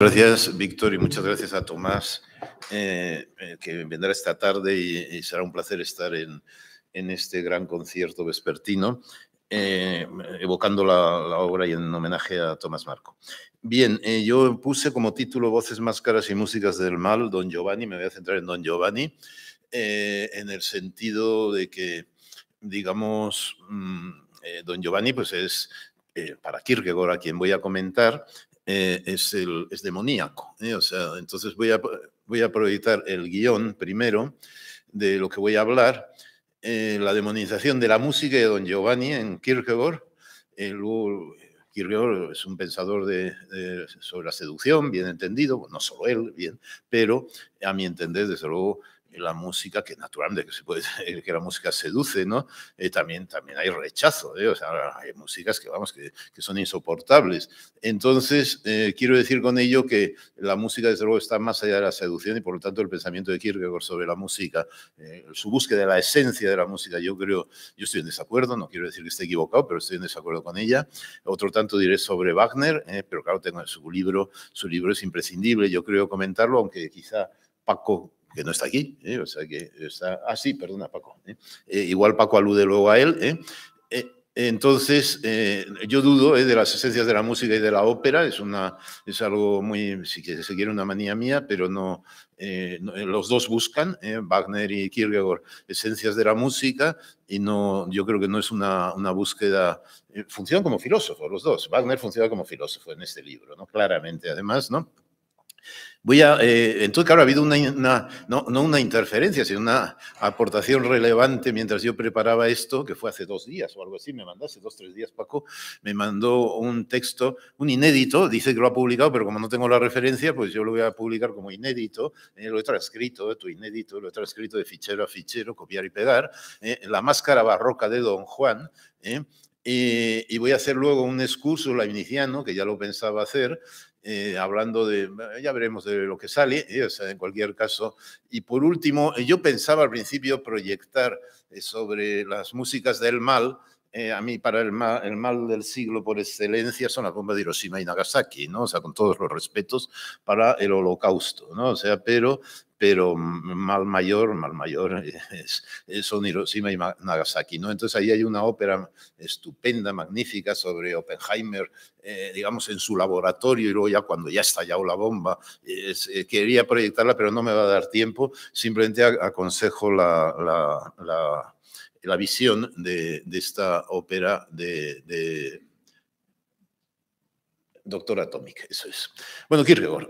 Gracias, Víctor, y muchas gracias a Tomás, eh, eh, que vendrá esta tarde y, será un placer estar en, este gran concierto vespertino, eh, evocando la, obra y en homenaje a Tomás Marco. Bien, yo puse como título Voces, Máscaras y Músicas del Mal, Don Giovanni, me voy a centrar en Don Giovanni, en el sentido de que, digamos, mm, Don Giovanni pues es para Kierkegaard, a quien voy a comentar, eh, es, el, es, demoníaco. ¿eh? O sea, entonces voy a, voy a proyectar el guión primero de lo que voy a hablar, eh, la demonización de la música de Don Giovanni en Kierkegaard. luego, Kierkegaard es un pensador sobre la seducción, bien entendido, no solo él, bien, pero a mi entender, desde luego, la música, que naturalmente que se puede que la música seduce, ¿no? Eh, también, también hay rechazo, ¿eh? o sea, hay músicas que, vamos, que, que son insoportables. Entonces, eh, quiero decir con ello que la música, desde luego, está más allá de la seducción y, por lo tanto, el pensamiento de Kierkegaard sobre la música, su búsqueda de la esencia de la música, yo creo, yo estoy en desacuerdo, no quiero decir que esté equivocado, pero estoy en desacuerdo con ella. Otro tanto diré sobre Wagner, pero claro, tengo su libro, su libro es imprescindible, yo creo comentarlo, aunque quizá Paco que no está aquí, ¿eh? o sea que está, ah sí, perdona Paco, ¿eh? Eh, igual Paco alude luego a él, entonces yo dudo de las esencias de la música y de la ópera, es, una, es algo muy, si se quiere, una manía mía, pero no, los dos buscan, Wagner y Kierkegaard, esencias de la música, y no, yo creo que no es una, una búsqueda funcionan como filósofos los dos. Wagner funciona como filósofo en este libro, ¿no? Claramente, además, ¿no? Voy a, eh, entonces, claro, ha habido una, no, una interferencia, sino una aportación relevante mientras yo preparaba esto, que fue hace dos días o algo así, me hace dos, tres días, Paco, me mandó un texto, un inédito, dice que lo ha publicado, pero como no tengo la referencia, pues yo lo voy a publicar como inédito, eh, lo he transcrito, eh, tu inédito, lo he transcrito de fichero a fichero, copiar y pegar, La máscara barroca de Don Juan, y voy a hacer luego un excurso Iniciano, que ya lo pensaba hacer, eh, hablando de, eh, ya veremos de lo que sale, eh, o sea, en cualquier caso. Y por último, yo pensaba al principio proyectar sobre las músicas del mal, a mí para el mal, el mal, del siglo por excelencia son las bombas de Hiroshima y Nagasaki, ¿no? O sea, con todos los respetos para el holocausto, ¿no? O sea, pero pero mal mayor, mal mayor eh, es, son Hiroshima y Nagasaki, ¿no? Entonces ahí hay una ópera estupenda, magnífica sobre Oppenheimer, eh, digamos, en su laboratorio y luego ya cuando ya estallado la bomba, eh, quería proyectarla, pero no me va a dar tiempo, simplemente aconsejo la, visión de, esta ópera de, Doctor Atomic, eso es. Bueno, Kierkegaard.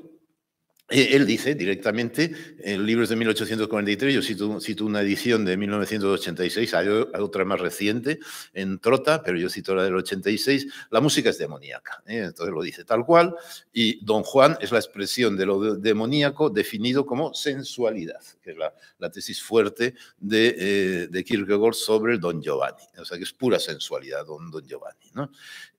E, él dice directamente, en libros de 1843, yo cito, una edición de 1986, hay otra más reciente en Trota, pero yo cito la del 86, la música es demoníaca, ¿eh? entonces lo dice tal cual, y Don Juan es la expresión de lo demoníaco definido como sensualidad, que es la, tesis fuerte de, eh, Kierkegaard sobre Don Giovanni, o sea que es pura sensualidad Don, Giovanni. ¿no?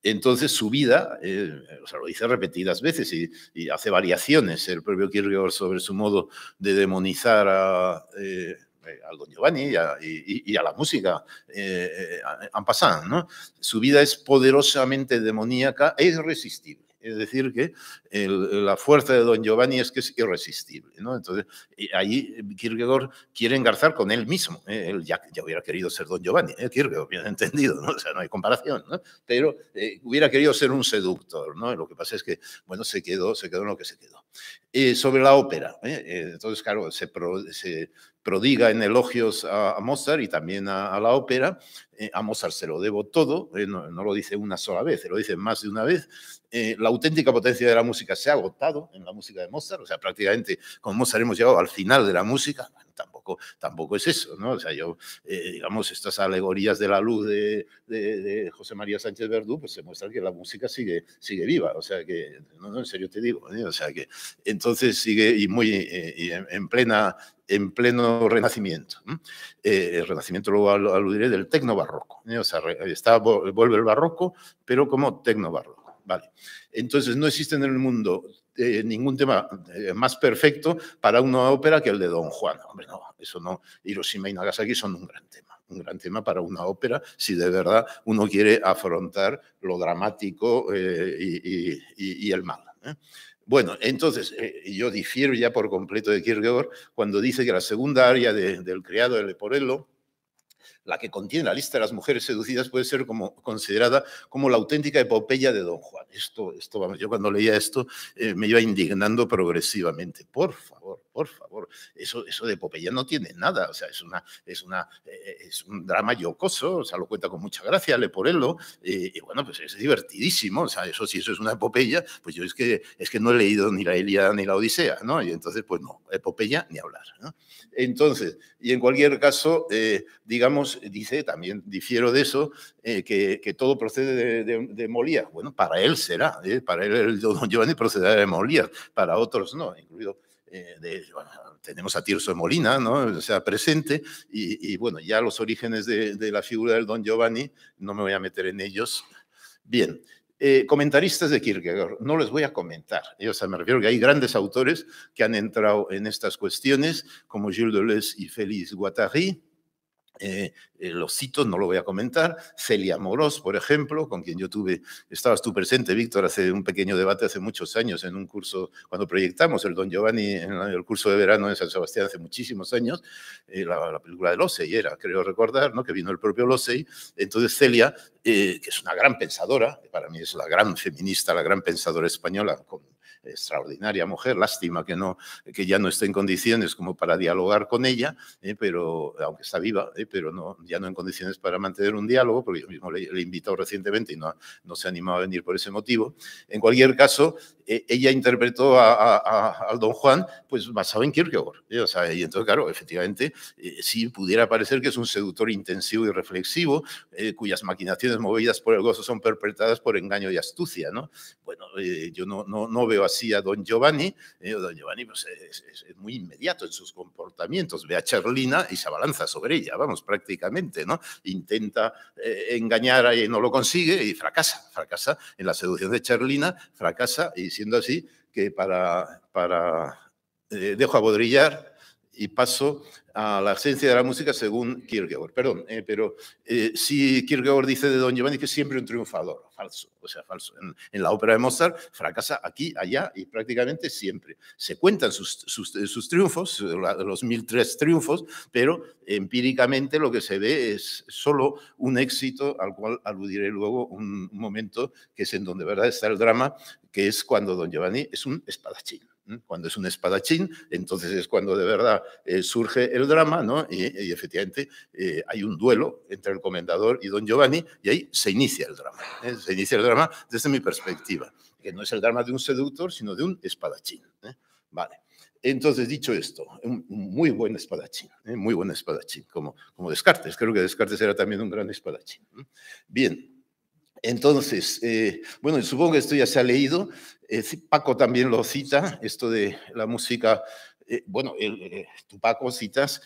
Entonces su vida, eh, o sea, lo dice repetidas veces y, hace variaciones el quiero hablar sobre su modo de demonizar a... Eh, eh, Don Giovanni y a, la música Han eh, pasado, ¿no? Su vida es poderosamente demoníaca e irresistible. Es decir, que la fuerza de don Giovanni es que es irresistible. ¿no? Entonces, ahí Kierkegaard quiere engarzar con él mismo. ¿eh? Él ya, hubiera querido ser don Giovanni, ¿eh? Kierkegaard, bien entendido, ¿no? o sea, no hay comparación, ¿no? pero eh, hubiera querido ser un seductor. ¿no? Lo que pasa es que, bueno, se quedó, se quedó en lo que se quedó. Eh, sobre la ópera, entonces, claro, se, se prodiga en elogios a, Mozart y también a, la ópera. Eh, a Mozart se lo debo todo, eh, no, lo dice una sola vez, se lo dice más de una vez. Eh, la auténtica potencia de la música se ha agotado en la música de Mozart, o sea, prácticamente con Mozart hemos llegado al final de la música. tampoco, tampoco es eso, ¿no? O sea, yo, digamos, estas alegorías de la luz de, José María Sánchez Verdú, pues se muestra que la música sigue, sigue viva, o sea, que, no, no en serio te digo, o sea, que entonces sigue y muy en, plena, en pleno renacimiento. Eh, el renacimiento, luego aludiré, del tecno-barroco. ¿eh? O sea, vuelve el barroco, pero como barroco, Vale. Entonces, no existe en el mundo eh, ningún tema más perfecto para una ópera que el de Don Juan. Hombre, no, eso no. Hiroshima y Nagasaki son un gran tema un gran tema para una ópera, si de verdad uno quiere afrontar lo dramático y, y, el mal. ¿eh? Bueno, entonces eh, yo difiero ya por completo de Kierkegaard cuando dice que la segunda área del criado de Leporello la que contiene la lista de las mujeres seducidas, puede ser como, considerada como la auténtica epopeya de Don Juan. Esto, esto, yo cuando leía esto eh, me iba indignando progresivamente. Por favor, por favor, eso, eso de epopeya no tiene nada. O sea, es, una, es, una, eh, es un drama yocoso, o sea, lo cuenta con mucha gracia le eh, y bueno, pues es divertidísimo. O sea, eso si eso es una epopeya, pues yo es que, es que no he leído ni la Ilíada ni la Odisea, ¿no? Y entonces, pues no, epopeya ni hablar. Entonces, y en cualquier caso, eh, digamos, dice, también difiero de eso, eh, que, que, todo procede de, de, Bueno, para él será, ¿eh? para él el Don Giovanni procederá de Molière, para otros no, incluido eh, de, bueno, tenemos a Tirso de Molina, ¿no? o sea, presente, y, bueno, ya los orígenes de, la figura del don Giovanni, no me voy a meter en ellos. Bien, comentaristas de Kierkegaard, no les voy a comentar, o sea, me refiero que hay grandes autores que han entrado en estas cuestiones, como Gilles Deleuze y Félix Guattari, eh, eh, los no lo voy a comentar. Celia Morós, por ejemplo, con quien yo tuve, estabas tú presente, Víctor, hace un pequeño debate hace muchos años en un curso, cuando proyectamos el Don Giovanni en el curso de verano en San Sebastián hace muchísimos años, eh, la, película de Losey era, creo recordar, ¿no? que vino el propio Losey. Entonces Celia, eh, que es una gran pensadora, para mí es la gran feminista, la gran pensadora española, con, extraordinaria mujer, lástima que, no, que ya no esté en condiciones como para dialogar con ella, eh, pero, aunque está viva, eh, pero no, ya no en condiciones para mantener un diálogo, porque yo mismo le, he invitado recientemente y no, no se ha animado a venir por ese motivo. En cualquier caso, e, ella interpretó a, al don Juan pues basado en Kierkegaard. Eh, o y entonces, claro, efectivamente, si sí pudiera parecer que es un seductor intensivo y reflexivo, cuyas maquinaciones movidas por el gozo son perpetradas por engaño y astucia. ¿no? Bueno, yo no, no, no veo así a don Giovanni, eh, don Giovanni pues, es, muy inmediato en sus comportamientos, ve a Charlina y se abalanza sobre ella, vamos, prácticamente, ¿no? Intenta eh, engañar engañar y no lo consigue y fracasa, fracasa en la seducción de Charlina, fracasa y siendo así que para, para eh, Dejo a Bodrillar y paso a la esencia de la música según Kierkegaard. Perdón, eh, pero eh, si Kierkegaard dice de Don Giovanni que siempre un triunfador, falso, o sea, falso. En, la ópera de Mozart fracasa aquí, allá y prácticamente siempre. Se cuentan sus, sus, eh, triunfos, los tres triunfos, pero empíricamente lo que se ve es solo un éxito al cual aludiré luego un momento que es en donde verdad está el drama, que es cuando Don Giovanni es un espadachín. Cuando es un espadachín, entonces es cuando de verdad eh, surge el drama, ¿no? Y, efectivamente eh, hay un duelo entre el comendador y don Giovanni, y ahí se inicia el drama. ¿eh? Se inicia el drama desde mi perspectiva, que no es el drama de un seductor, sino de un espadachín. Vale. Entonces, dicho esto, un muy buen espadachín, muy buen espadachín, como, como Descartes. Creo que Descartes era también un gran espadachín. Bien. Entonces, eh, bueno, supongo que esto ya se ha leído. Eh, Paco también lo cita, esto de la música. Eh, bueno, tú, Paco, citas,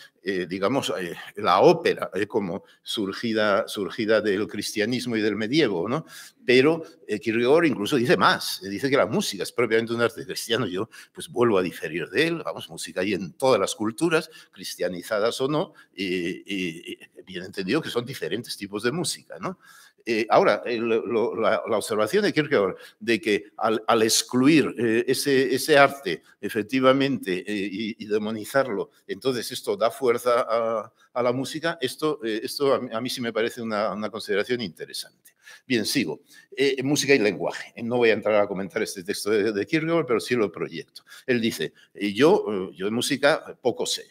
digamos, la ópera como surgida, surgida del cristianismo y del medievo, ¿no? Pero Kierkegaard incluso dice más, dice que la música es propiamente un arte cristiano. Yo, pues, vuelvo a diferir de él. Vamos, música hay en todas las culturas, cristianizadas o no, bien entendido que son diferentes tipos de música, ¿no? Eh, ahora, eh, la, observación de Kierkegaard de que al, excluir eh, ese, ese, arte efectivamente y, demonizarlo, entonces esto da fuerza a, a la música, esto, eh, esto a, mí, sí me parece una, consideración interesante. Bien, sigo. Eh, música y lenguaje. Eh, no voy a entrar a comentar este texto de, Kierkegaard, pero sí lo proyecto. Él dice, yo, yo de música poco sé,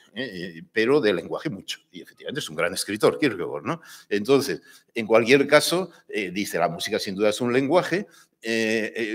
pero de lenguaje mucho. Y efectivamente es un gran escritor, Kierkegaard, ¿no? Entonces, en cualquier caso, dice, la música sin duda es un lenguaje,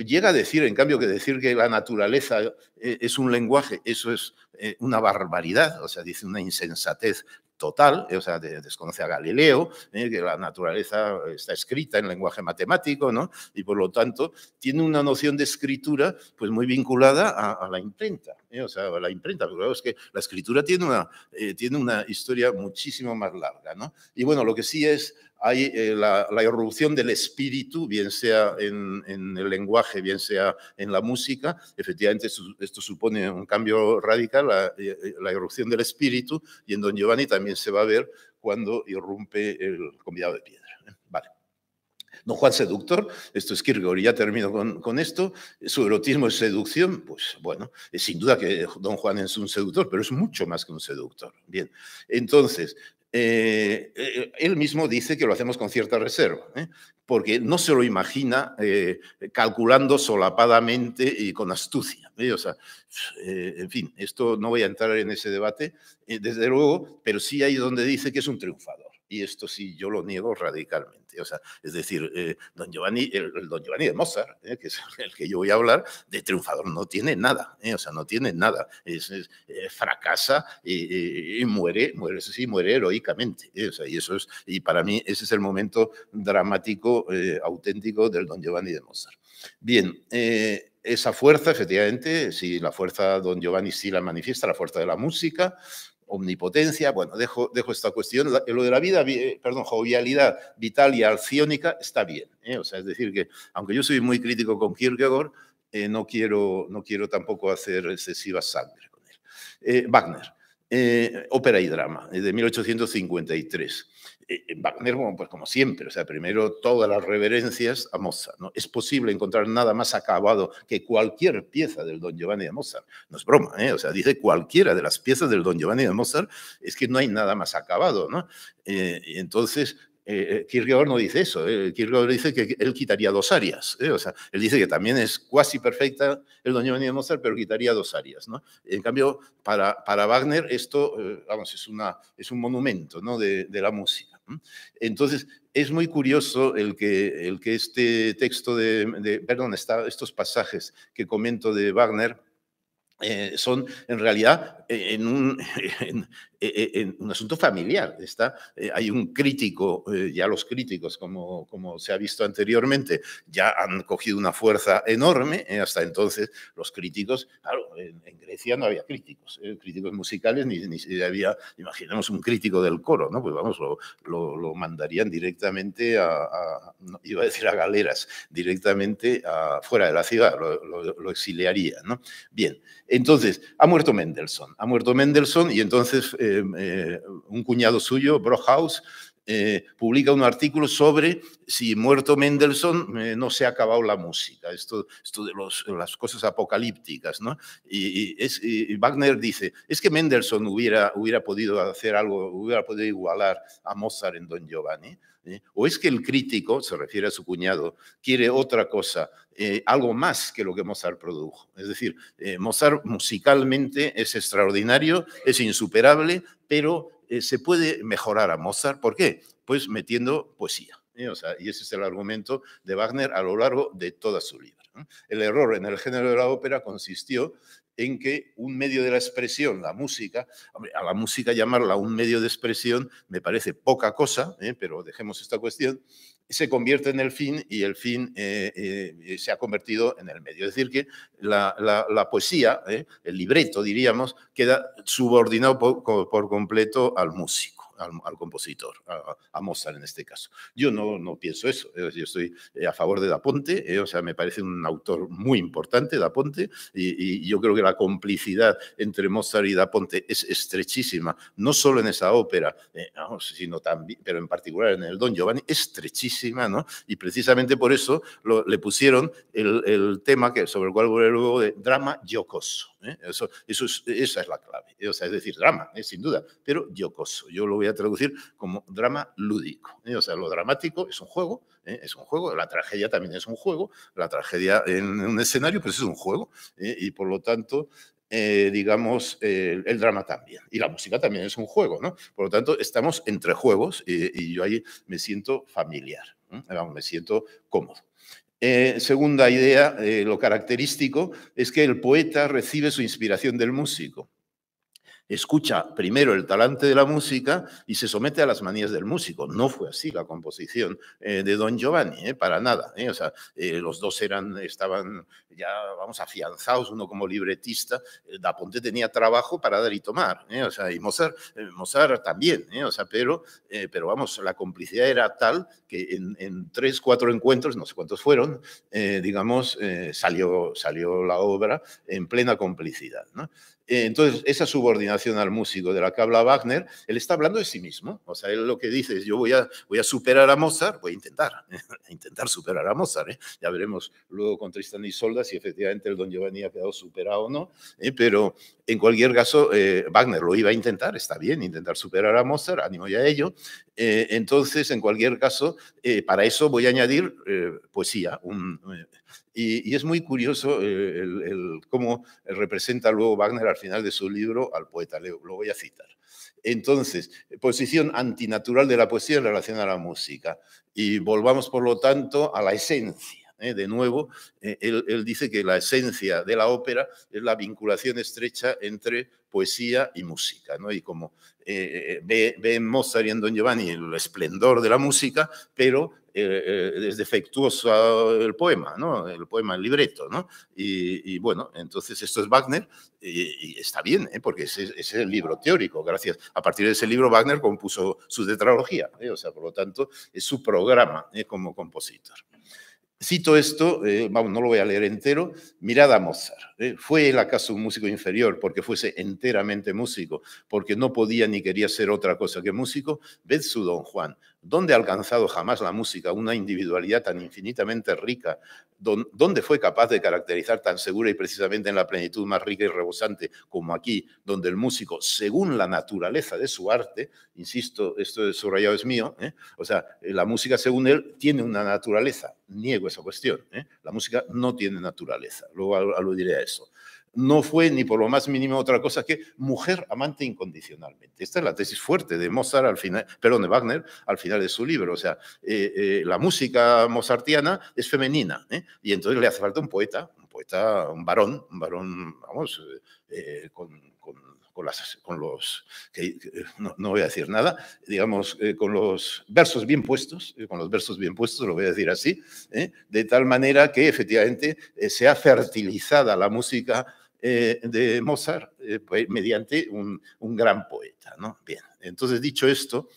llega a decir, en cambio, que decir que la naturaleza es un lenguaje, eso es una barbaridad, o sea, dice una insensatez total, eh, o sea, desconoce a Galileo, eh, que la naturaleza está escrita en lenguaje matemático, ¿no? Y por lo tanto tiene una noción de escritura pues muy vinculada a, la imprenta, eh, o sea, a la imprenta, porque que la escritura tiene una, eh, tiene una historia muchísimo más larga, ¿no? Y bueno, lo que sí es hay eh, la, irrupción del espíritu, bien sea en, el lenguaje, bien sea en la música. Efectivamente, esto supone un cambio radical, eh, eh, la, irrupción del espíritu, y en Don Giovanni también se va a ver cuando irrumpe el convidado de piedra. Vale. Don Juan seductor, esto es Kierkegaard, y ya termino con, con, esto, su erotismo es seducción, pues bueno, sin duda que Don Juan es un seductor, pero es mucho más que un seductor. Bien, entonces, eh, eh, él mismo dice que lo hacemos con cierta reserva, ¿eh? porque no se lo imagina calculando solapadamente y con astucia. O sea, en fin, esto no voy a entrar en ese debate, desde luego, pero sí hay donde dice que es un triunfador y esto sí yo lo niego radicalmente. O sea, es decir, eh, don Giovanni, el, don Giovanni de Mozart, eh, que es el que yo voy a hablar, de triunfador no tiene nada, eh, o sea, no tiene nada. Es, fracasa y, muere, muere, sí, muere heroicamente. o sea, y eso es, y para mí ese es el momento dramático, auténtico del don Giovanni de Mozart. Bien, esa fuerza, efectivamente, si la fuerza don Giovanni sí la manifiesta, la fuerza de la música, omnipotencia, bueno, dejo, dejo esta cuestión, lo de la vida, eh, perdón, jovialidad vital y alciónica está bien, ¿eh? o sea, es decir que, aunque yo soy muy crítico con Kierkegaard, eh, no, quiero, no quiero tampoco hacer excesiva sangre con él. Wagner, ópera y drama, de 1853. Eh, Wagner, pues como siempre, o sea, primero todas las reverencias a Mozart. ¿no? Es posible encontrar nada más acabado que cualquier pieza del Don Giovanni de Mozart. No es broma, ¿eh? o sea, dice cualquiera de las piezas del Don Giovanni de Mozart, es que no hay nada más acabado, ¿no? Eh, entonces, eh, eh, Kierkegaard no dice eso, eh, Kierkegaard dice que él quitaría dos áreas, o sea, él dice que también es cuasi perfecta el Don Giovanni de Mozart, pero quitaría dos áreas, ¿no? En cambio, para, para Wagner esto, vamos, es, una, es un monumento, ¿no? de la música. Entonces, es muy curioso el que, este texto de, perdón, estos pasajes que comento de Wagner, eh, son en realidad eh, en, un, eh, en, un, asunto familiar. Está, hay un crítico, ya los críticos, como, como se ha visto anteriormente, ya han cogido una fuerza enorme. hasta entonces, los críticos, claro, en, Grecia no había críticos, críticos musicales, ni, ni, había, imaginemos, un crítico del coro, ¿no? Pues vamos, lo, lo, mandarían directamente a, iba a decir a galeras, directamente a, fuera de la ciudad, lo, exiliarían, ¿no? Bien. Entonces, ha muerto Mendelssohn, ha muerto Mendelssohn y entonces eh, eh, un cuñado suyo, Brockhaus, eh, publica un artículo sobre si muerto Mendelssohn no se ha acabado la música, esto, de las cosas apocalípticas, ¿no? Y, Wagner dice, es que Mendelssohn hubiera, hubiera podido hacer algo, hubiera podido igualar a Mozart en Don Giovanni, ¿eh? O es que el crítico, se refiere a su cuñado, quiere otra cosa, eh, algo más que lo que Mozart produjo. Es decir, eh, Mozart musicalmente es extraordinario, es insuperable, pero se puede mejorar a Mozart. ¿Por qué? Pues metiendo poesía. y ese es el argumento de Wagner a lo largo de toda su vida. El error en el género de la ópera consistió en que un medio de la expresión, la música, a la música llamarla un medio de expresión me parece poca cosa, ¿eh? pero dejemos esta cuestión, se convierte en el fin y el fin eh, eh, se ha convertido en el medio. Es decir, que la, poesía, el libreto, diríamos, queda subordinado por, por completo al músico al, compositor, a, Mozart en este caso. Yo no, no pienso eso, yo estoy eh, a favor de Da Ponte, eh, o sea, me parece un autor muy importante, Da Ponte, y, yo creo que la complicidad entre Mozart y Da Ponte es estrechísima, no solo en esa ópera, eh, sino también, pero en particular en el Don Giovanni, estrechísima, ¿no? Y precisamente por eso lo, le pusieron el, el, tema que, sobre el cual volveré luego de drama yocoso. Eso, eso esa es la clave, o sea, es decir, drama, sin duda, pero yocoso. Yo lo voy traducir como drama lúdico. ¿eh? O sea, lo dramático es un juego, ¿eh? es un juego, la tragedia también es un juego, la tragedia en un escenario, pues es un juego, ¿eh? y por lo tanto digamos, el drama también. Y la música también es un juego, ¿no? Por lo tanto, estamos entre juegos y, yo ahí me siento familiar, me siento cómodo. segunda idea, lo característico es que el poeta recibe su inspiración del músico escucha primero el talante de la música y se somete a las manías del músico. No fue así la composición eh, de Don Giovanni, eh, para nada. Eh, o sea, los dos eran, estaban ya, vamos, afianzados, uno como libretista. Da Ponte tenía trabajo para dar y tomar. O sea, y Mozart, Mozart también. O sea, pero, pero vamos, la complicidad era tal que en, tres, cuatro encuentros, no sé cuántos fueron, digamos, salió, salió la obra en plena complicidad. ¿no? Eh, entonces, esa subordinación al músico de la que habla Wagner, él está hablando de sí mismo. O sea, él lo que dice es, yo voy a, voy a superar a Mozart, voy a intentar, intentar superar a Mozart. ¿eh? Ya veremos luego con Tristan y Solda si efectivamente el Don Giovanni ha quedado superado o no. ¿eh? Pero en cualquier caso, Wagner lo iba a intentar, está bien, intentar superar a Mozart, ánimo ya a ello. entonces, en cualquier caso, para eso voy a añadir poesía, un... Y, es muy curioso el, cómo representa luego Wagner final de su libro al poeta, lo voy a citar. Entonces, posición antinatural de la poesía en relación a la música. Y volvamos, por lo tanto, a la esencia. ¿eh? de nuevo, eh, él, dice que la esencia de la ópera es la vinculación estrecha entre poesía y música, ¿no? Y como eh, ve, ve, en Mozart y en Don Giovanni el esplendor de la música, pero eh, eh, es defectuoso ah, el poema, ¿no? El poema, el libreto, ¿no? Y, bueno, entonces esto es Wagner y, está bien, ¿eh? Porque ese, es el libro teórico, gracias. A partir de ese libro Wagner compuso su tetralogía, ¿eh? o sea, por lo tanto, es su programa como compositor. Cito esto, no lo voy a leer entero, mirad a Mozart. ¿Fue él acaso un músico inferior porque fuese enteramente músico, porque no podía ni quería ser otra cosa que músico? Ved su don Juan, ¿Dónde ha alcanzado jamás la música una individualidad tan infinitamente rica? ¿Dónde fue capaz de caracterizar tan segura y precisamente en la plenitud más rica y rebosante como aquí, donde el músico, según la naturaleza de su arte, insisto, esto subrayado es mío, ¿eh? o sea, eh, la música según él tiene una naturaleza, niego esa cuestión, ¿eh? la música no tiene naturaleza, luego aludiré a eso no fue ni por lo más mínimo otra cosa que mujer amante incondicionalmente. Esta es la tesis fuerte de Mozart al final, perdón, de Wagner al final de su libro. O sea, eh, eh, la música mozartiana es femenina ¿eh? y entonces le hace falta un poeta, un poeta, un varón, un varón, vamos, con, las, con, los, que, no, voy a decir nada, digamos, con los versos bien puestos, con los versos bien puestos, lo voy a decir así, de tal manera que efectivamente sea fertilizada la música eh, de Mozart eh, pues, mediante un, gran poeta. ¿no? Bien, entonces dicho esto,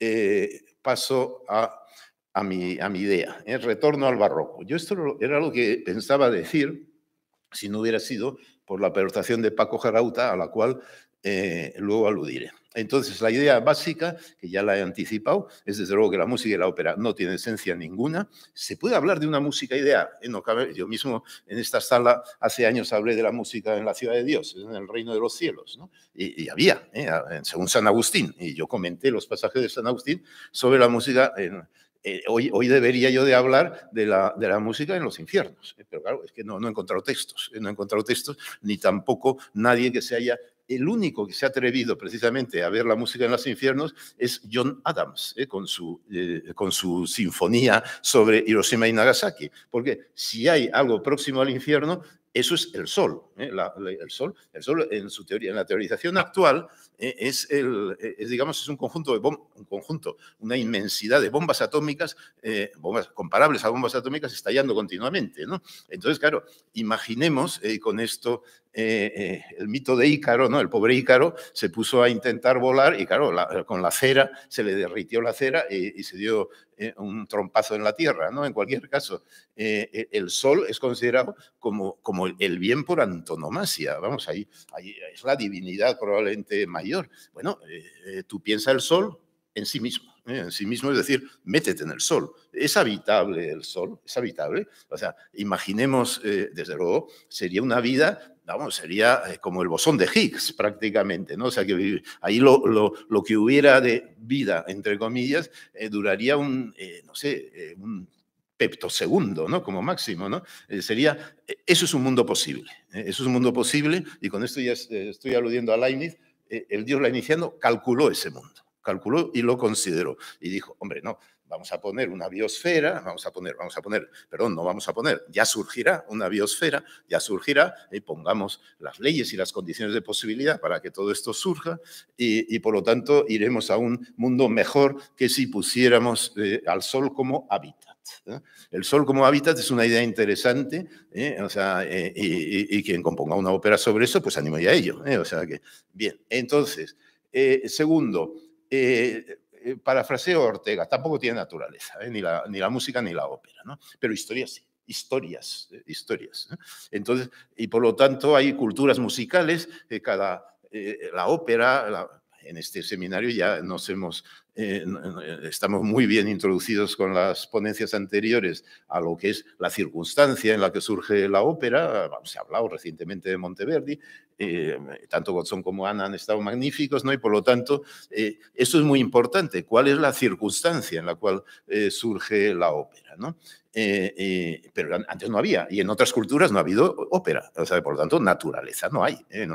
eh, paso a, mi, a mi idea, el retorno al barroco. Yo esto era lo que pensaba decir si no hubiera sido por la aportación de Paco Jarauta, a la cual luego aludiré. Entonces, la idea básica, que ya la he anticipado, es desde luego que la música y la ópera no tienen esencia ninguna. Se puede hablar de una música ideal. ¿eh? Yo mismo en esta sala hace años hablé de la música en la ciudad de Dios, en el reino de los cielos. ¿no? Y, había, ¿eh? según San Agustín, y yo comenté los pasajes de San Agustín sobre la música eh, hoy, debería yo de hablar de la, de la música en los infiernos, pero claro, es que no, no, he encontrado textos, no he encontrado textos, ni tampoco nadie que se haya el único que se ha atrevido precisamente a ver la música en los infiernos es John Adams, ¿eh? con, su, eh, con su sinfonía sobre Hiroshima y Nagasaki. Porque si hay algo próximo al infierno, eso es el Sol. ¿eh? el Sol, el Sol en su teoría, en la teorización actual, eh, es, el, eh, digamos, es un conjunto de un conjunto, una inmensidad de bombas atómicas, bombas comparables a bombas atómicas estallando continuamente, ¿no? Entonces, claro, imaginemos con esto el mito de Ícaro, ¿no? El pobre Ícaro se puso a intentar volar y, claro, con la cera se le derritió la cera y se dio eh, un trompazo en la tierra, ¿no? En cualquier caso, eh, e, el sol es considerado como, como el bien por antonomasia, vamos, ahí, ahí es la divinidad probablemente mayor. Bueno, eh, tú piensas el sol en sí mismo, en sí mismo, es decir, métete en el sol. Es habitable el sol, es habitable. O sea, imaginemos, desde luego, sería una vida vamos, sería eh, como el bosón de Higgs prácticamente, ¿no? O sea, que ahí lo, que hubiera de vida, entre comillas, eh, duraría un, eh, no sé, un peptosegundo, ¿no? Como máximo, ¿no? sería, eso es un mundo posible, eso es un mundo posible, y con esto ya estoy aludiendo a Leibniz, el dios la iniciando calculó ese mundo, calculó y lo consideró, y dijo, hombre, no, vamos a poner una biosfera, vamos a poner, vamos a poner, perdón, no vamos a poner, ya surgirá una biosfera, ya surgirá, y pongamos las leyes y las condiciones de posibilidad para que todo esto surja, y, por lo tanto iremos a un mundo mejor que si pusiéramos eh, al sol como hábitat. ¿eh? El sol como hábitat es una idea interesante, ¿eh? o sea, y, quien componga una ópera sobre eso, pues ya a ello. O sea que, bien, entonces, segundo, eh, parafraseo Ortega, tampoco tiene naturaleza, eh, ni, la, ni, la, música ni la ópera, ¿no? pero historias sí historias, eh, historias. Entonces, y por lo tanto hay culturas musicales, cada, la ópera, en este seminario ya nos hemos, estamos muy bien introducidos con las ponencias anteriores a lo que es la circunstancia en la que surge la ópera. Se ha hablado recientemente de Monteverdi, eh, tanto Watson como Ana han estado magníficos, ¿no? Y por lo tanto, eh, eso es muy importante, cuál es la circunstancia en la cual eh, surge la ópera, ¿no? pero antes no había, y en otras culturas no ha habido ópera, o sea, por lo tanto, naturaleza no hay, es,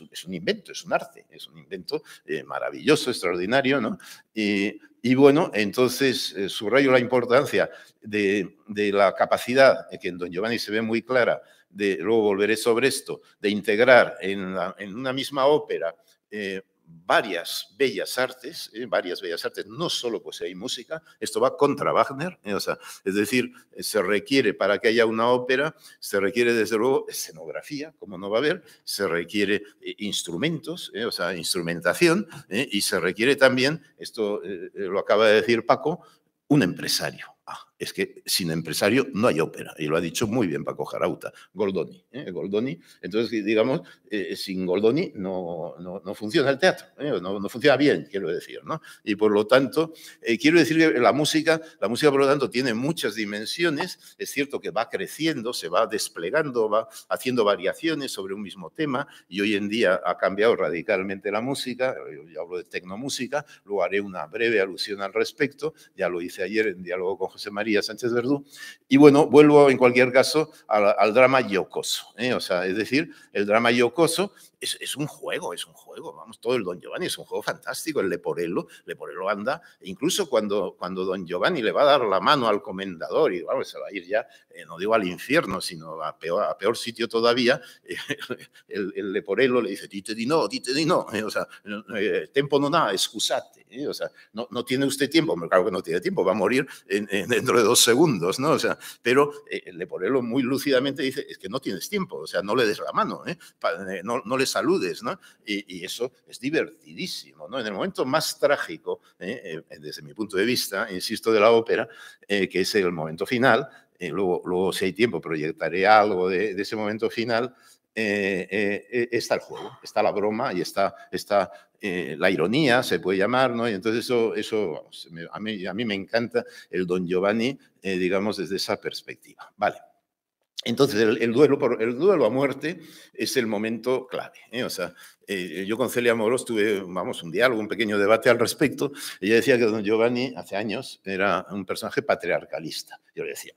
un, invento, es un arte, es un invento maravilloso, extraordinario, ¿no? Y bueno, entonces subrayo la importancia de, la capacidad, que en don Giovanni se ve muy clara, luego volveré sobre esto, de integrar en, una misma ópera eh, varias bellas artes, eh, varias bellas artes, no solo pues hay música, esto va contra Wagner, eh, o sea, es decir, se requiere para que haya una ópera, se requiere desde luego escenografía, como no va a haber, se requiere instrumentos, o sea, instrumentación, y se requiere también, esto lo acaba de decir Paco, un empresario es que sin empresario no hay ópera, y lo ha dicho muy bien Paco Jarauta, Goldoni. ¿eh? Goldoni entonces, digamos, eh, sin Goldoni no, no, funciona el teatro, ¿eh? no, funciona bien, quiero decir, ¿no? Y por lo tanto, quiero decir que la música, la música, por lo tanto, tiene muchas dimensiones, es cierto que va creciendo, se va desplegando, va haciendo variaciones sobre un mismo tema, y hoy en día ha cambiado radicalmente la música, yo hablo de tecnomúsica, luego haré una breve alusión al respecto, ya lo hice ayer en diálogo con José María, Sánchez Verdú. Y bueno, vuelvo en cualquier caso al, drama yocoso, ¿eh? o sea, es decir, el drama yocoso es, un juego, es un juego, vamos, todo el Don Giovanni es un juego fantástico, el Leporello, Leporello anda, incluso cuando, cuando Don Giovanni le va a dar la mano al comendador y vamos, se va a ir ya eh, no digo al infierno, sino a peor, sitio todavía, el, leporello le dice, te di no, te di no, eh, o sea, eh, tempo no da excusate, o sea, no, no, tiene usted tiempo, claro que no tiene tiempo, va a morir dentro de dos segundos, ¿no? O sea, pero el leporello muy lúcidamente dice, es que no tienes tiempo, o sea, no le des la mano, no, le saludes, ¿no? Y, y, eso es divertidísimo, ¿no? En el momento más trágico, desde mi punto de vista, insisto, de la ópera, que es el momento final, eh, luego, si hay tiempo, proyectaré algo de, ese momento final, eh, eh, está el juego, está la broma y está, está la ironía, se puede llamar, ¿no? Y entonces eso, eso a, mí, a mí me encanta el Don Giovanni, digamos, desde esa perspectiva. Vale. Entonces, el, duelo por, el duelo a muerte es el momento clave. ¿eh? O sea, yo con Celia Moros tuve, vamos, un diálogo, un pequeño debate al respecto. Ella decía que don Giovanni, hace años, era un personaje patriarcalista. Yo le decía,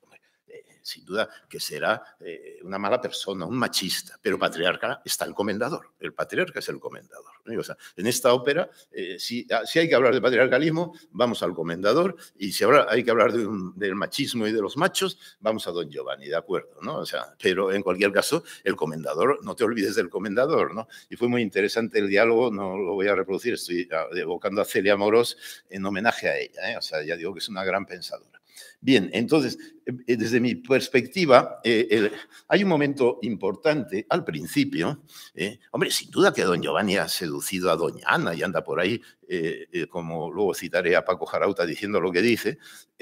sin duda que será eh, una mala persona, un machista, pero patriarca está el comendador, el patriarca es el comendador. O sea, en esta ópera, eh, si, ah, si, hay que hablar de patriarcalismo, vamos al comendador, y si hay que hablar del machismo y de los machos, vamos a don Giovanni, ¿de acuerdo? ¿no? O sea, pero en cualquier caso, el comendador, no te olvides del comendador, ¿no? Y fue muy interesante el diálogo, no lo voy a reproducir, estoy ah, evocando a Celia Moros en homenaje a ella, ¿eh? o sea, ya digo que es una gran pensadora. Bien, entonces, eh, eh, desde mi perspectiva, eh, hay un momento importante al principio. hombre, sin duda que don Giovanni ha seducido a doña Ana y anda por ahí, como luego citaré a Paco Jarauta diciendo lo que dice,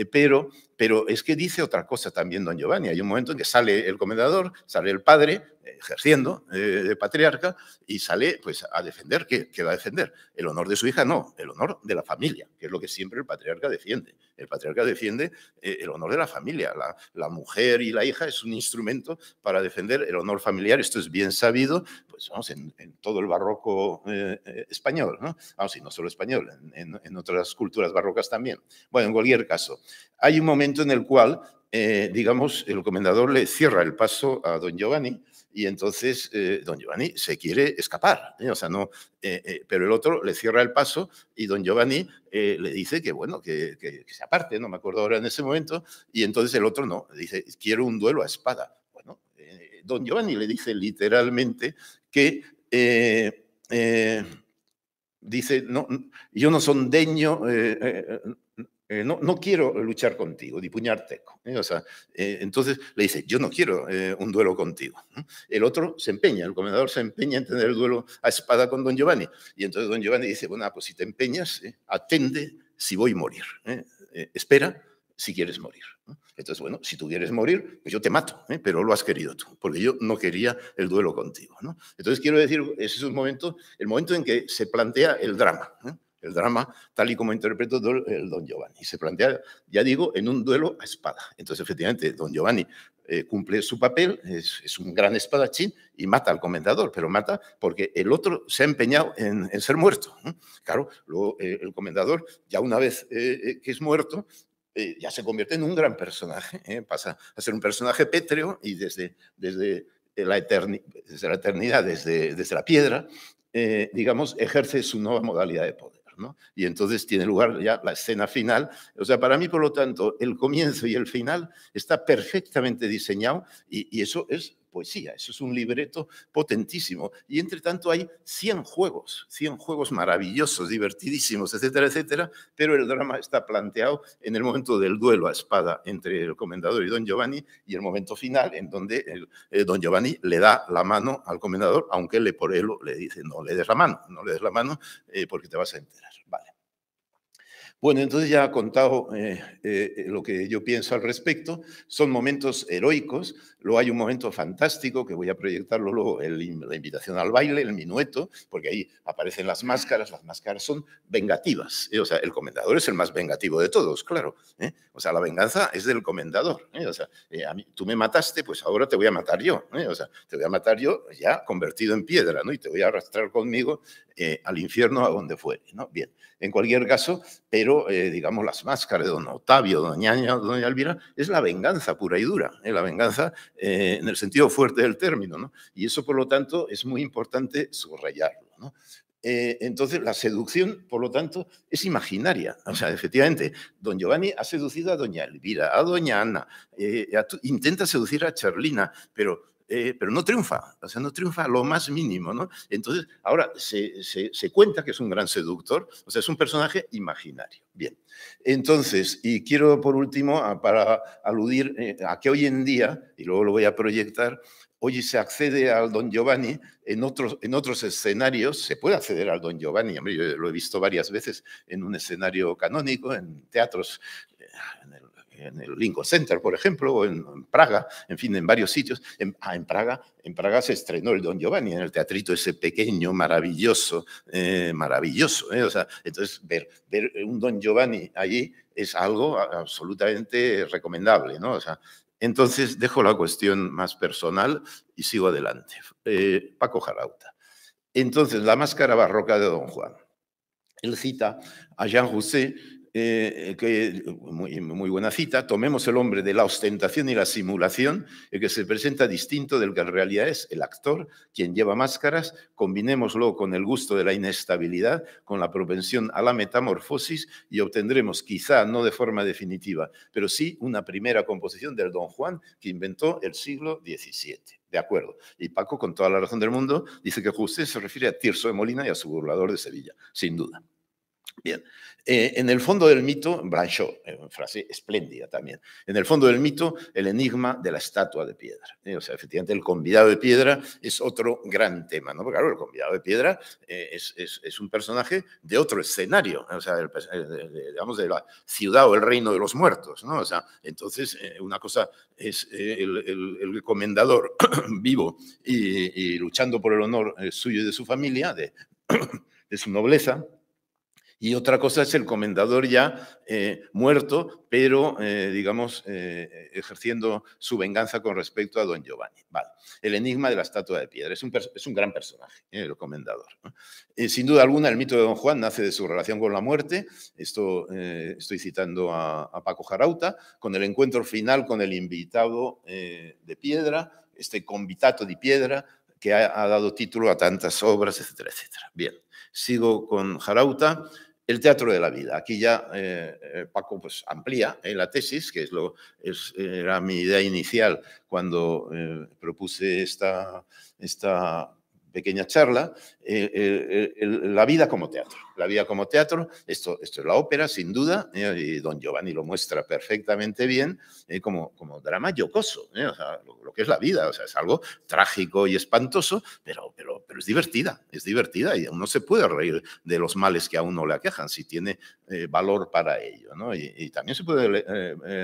pero, pero es que dice otra cosa también don Giovanni. Hay un momento en que sale el comendador, sale el padre ejerciendo de patriarca y sale pues a defender, ¿qué va a defender? El honor de su hija, no, el honor de la familia, que es lo que siempre el patriarca defiende. El patriarca defiende eh, el honor de la familia. La, mujer y la hija es un instrumento para defender el honor familiar. Esto es bien sabido, pues vamos, en, todo el barroco eh, eh, español, ¿no? Vamos, y no solo español, en, otras culturas barrocas también. Bueno, en cualquier caso, hay un momento en el cual digamos, el comendador le cierra el paso a don Giovanni y entonces eh, don Giovanni se quiere escapar, ¿eh? o sea, no, eh, pero el otro le cierra el paso y don Giovanni le dice que, bueno, que, se aparte, no me acuerdo ahora en ese momento, y entonces el otro no, dice, quiero un duelo a espada. Bueno, don Giovanni le dice literalmente que... dice, no, yo no son deño, eh, no, no, quiero luchar contigo, di puñarte, ¿eh? O sea, eh, entonces le dice, yo no quiero un duelo contigo. El otro se empeña, el comendador se empeña en tener el duelo a espada con don Giovanni. Y entonces don Giovanni dice, bueno, ah, pues si te empeñas, atende si voy a morir. espera si quieres morir. Entonces, bueno, si tú quieres morir, pues yo te mato, pero lo has querido tú, porque yo no quería el duelo contigo. ¿no? Entonces, quiero decir, ese es un momento, el momento en que se plantea el drama. ¿eh? el drama tal y como interpretó el Don Giovanni. se plantea, ya digo, en un duelo a espada. Entonces, efectivamente, Don Giovanni eh, cumple su papel, es, un gran espadachín y mata al comendador, pero mata porque el otro se ha empeñado en, ser muerto. Claro, luego eh, el comendador, ya una vez eh, que es muerto, ya se convierte en un gran personaje, pasa a ser un personaje pétreo y desde, desde, la, eternidad, desde, desde la piedra, digamos, ejerce su nueva modalidad de poder. Y entonces tiene lugar ya la escena final. O sea, para mí, por lo tanto, el comienzo y el final está perfectamente diseñado y eso es poesía. Eso es un libreto potentísimo. Y entre tanto hay 100 juegos, 100 juegos maravillosos, divertidísimos, etcétera, etcétera, pero el drama está planteado en el momento del duelo a espada entre el comendador y don Giovanni y el momento final en donde eh, don Giovanni le da la mano al comendador, aunque le por él le dice, no le des la mano, no le des la mano eh, porque te vas a enterar. Vale. Bueno, entonces ya ha contado eh, eh, eh, lo que yo pienso al respecto. Son momentos heroicos. Luego hay un momento fantástico que voy a proyectarlo luego, el, la invitación al baile, el minueto, porque ahí aparecen las máscaras. Las máscaras son vengativas. o sea, el comendador es el más vengativo de todos, claro. O sea, la venganza es del comendador. O sea, tú me mataste, pues ahora te voy a matar yo. O sea, te voy a matar yo ya convertido en piedra, ¿no? Y te voy a arrastrar conmigo al infierno a donde fuere, ¿no? Bien, en cualquier caso, pero eh, digamos las máscaras de don Octavio, doña, doña Elvira, es la venganza pura y dura, la venganza eh, en el sentido fuerte del término, ¿no? Y eso, por lo tanto, es muy importante subrayarlo, ¿no? Eh, entonces, la seducción, por lo tanto, es imaginaria. O sea, efectivamente, don Giovanni ha seducido a doña Elvira, a doña Ana, intenta seducir a Charlina, pero eh, pero no triunfa, o sea, no triunfa lo más mínimo, ¿no? Entonces, ahora se, se, cuenta que es un gran seductor, o sea, es un personaje imaginario. Bien, entonces, y quiero por último, para aludir eh, a que hoy en día, y luego lo voy a proyectar, hoy se accede al Don Giovanni en otros, en otros escenarios, se puede acceder al Don Giovanni, yo lo he visto varias veces en un escenario canónico, en teatros, eh, en el en el Lincoln Center, por ejemplo, o en, Praga, en fin, en varios sitios. Ah, en, Praga, en Praga se estrenó el Don Giovanni en el teatrito ese pequeño, maravilloso, eh, maravilloso. Eh, o sea, entonces, ver, ver un Don Giovanni allí es algo absolutamente recomendable, ¿no? O sea, entonces, dejo la cuestión más personal y sigo adelante. Eh, Paco Jarauta. Entonces, la máscara barroca de Don Juan. Él cita a Jean Rousset eh, eh, que, eh, muy, muy, buena cita, tomemos el hombre de la ostentación y la simulación, el que se presenta distinto del que en realidad es el actor, quien lleva máscaras, combinémoslo con el gusto de la inestabilidad, con la propensión a la metamorfosis y obtendremos, quizá no de forma definitiva, pero sí una primera composición del Don Juan que inventó el siglo XVII. De acuerdo. Y Paco, con toda la razón del mundo, dice que José se refiere a Tirso de Molina y a su burlador de Sevilla, sin duda. Bien, eh, en el fondo del mito, Blanchot, eh, frase espléndida también, en el fondo del mito, el enigma de la estatua de piedra. Eh, o sea, efectivamente, el convidado de piedra es otro gran tema, ¿no? Porque claro, el convidado de piedra es, un personaje de otro escenario, o sea, digamos, de la ciudad o el reino de los muertos, ¿no? O sea, entonces, una cosa es el, comendador vivo y, luchando por el honor suyo y de su familia, de su nobleza, y otra cosa es el comendador ya eh, muerto, pero, eh, digamos, eh, ejerciendo su venganza con respecto a don Giovanni. Vale. El enigma de la estatua de piedra. Es un, gran personaje, el comendador. sin duda alguna, el mito de don Juan nace de su relación con la muerte. Esto estoy citando a, Paco Jarauta, con el encuentro final con el invitado de piedra, este convitato de piedra, que ha, ha dado título a tantas obras, etcétera, etcétera. Bien, sigo con Jarauta el teatro de la vida. Aquí ya eh, eh, Paco pues, amplía en eh, la tesis, que es lo, era mi idea inicial cuando propuse esta, esta pequeña charla, la vida como teatro la vida como teatro, esto, esto es la ópera, sin duda, eh, y don Giovanni lo muestra perfectamente bien, eh, como, como drama yocoso, eh, lo, que es la vida, o sea, es algo trágico y espantoso, pero, pero, pero es divertida, es divertida y uno se puede reír de los males que a uno le aquejan si tiene valor para ello, ¿no? Y, también se puede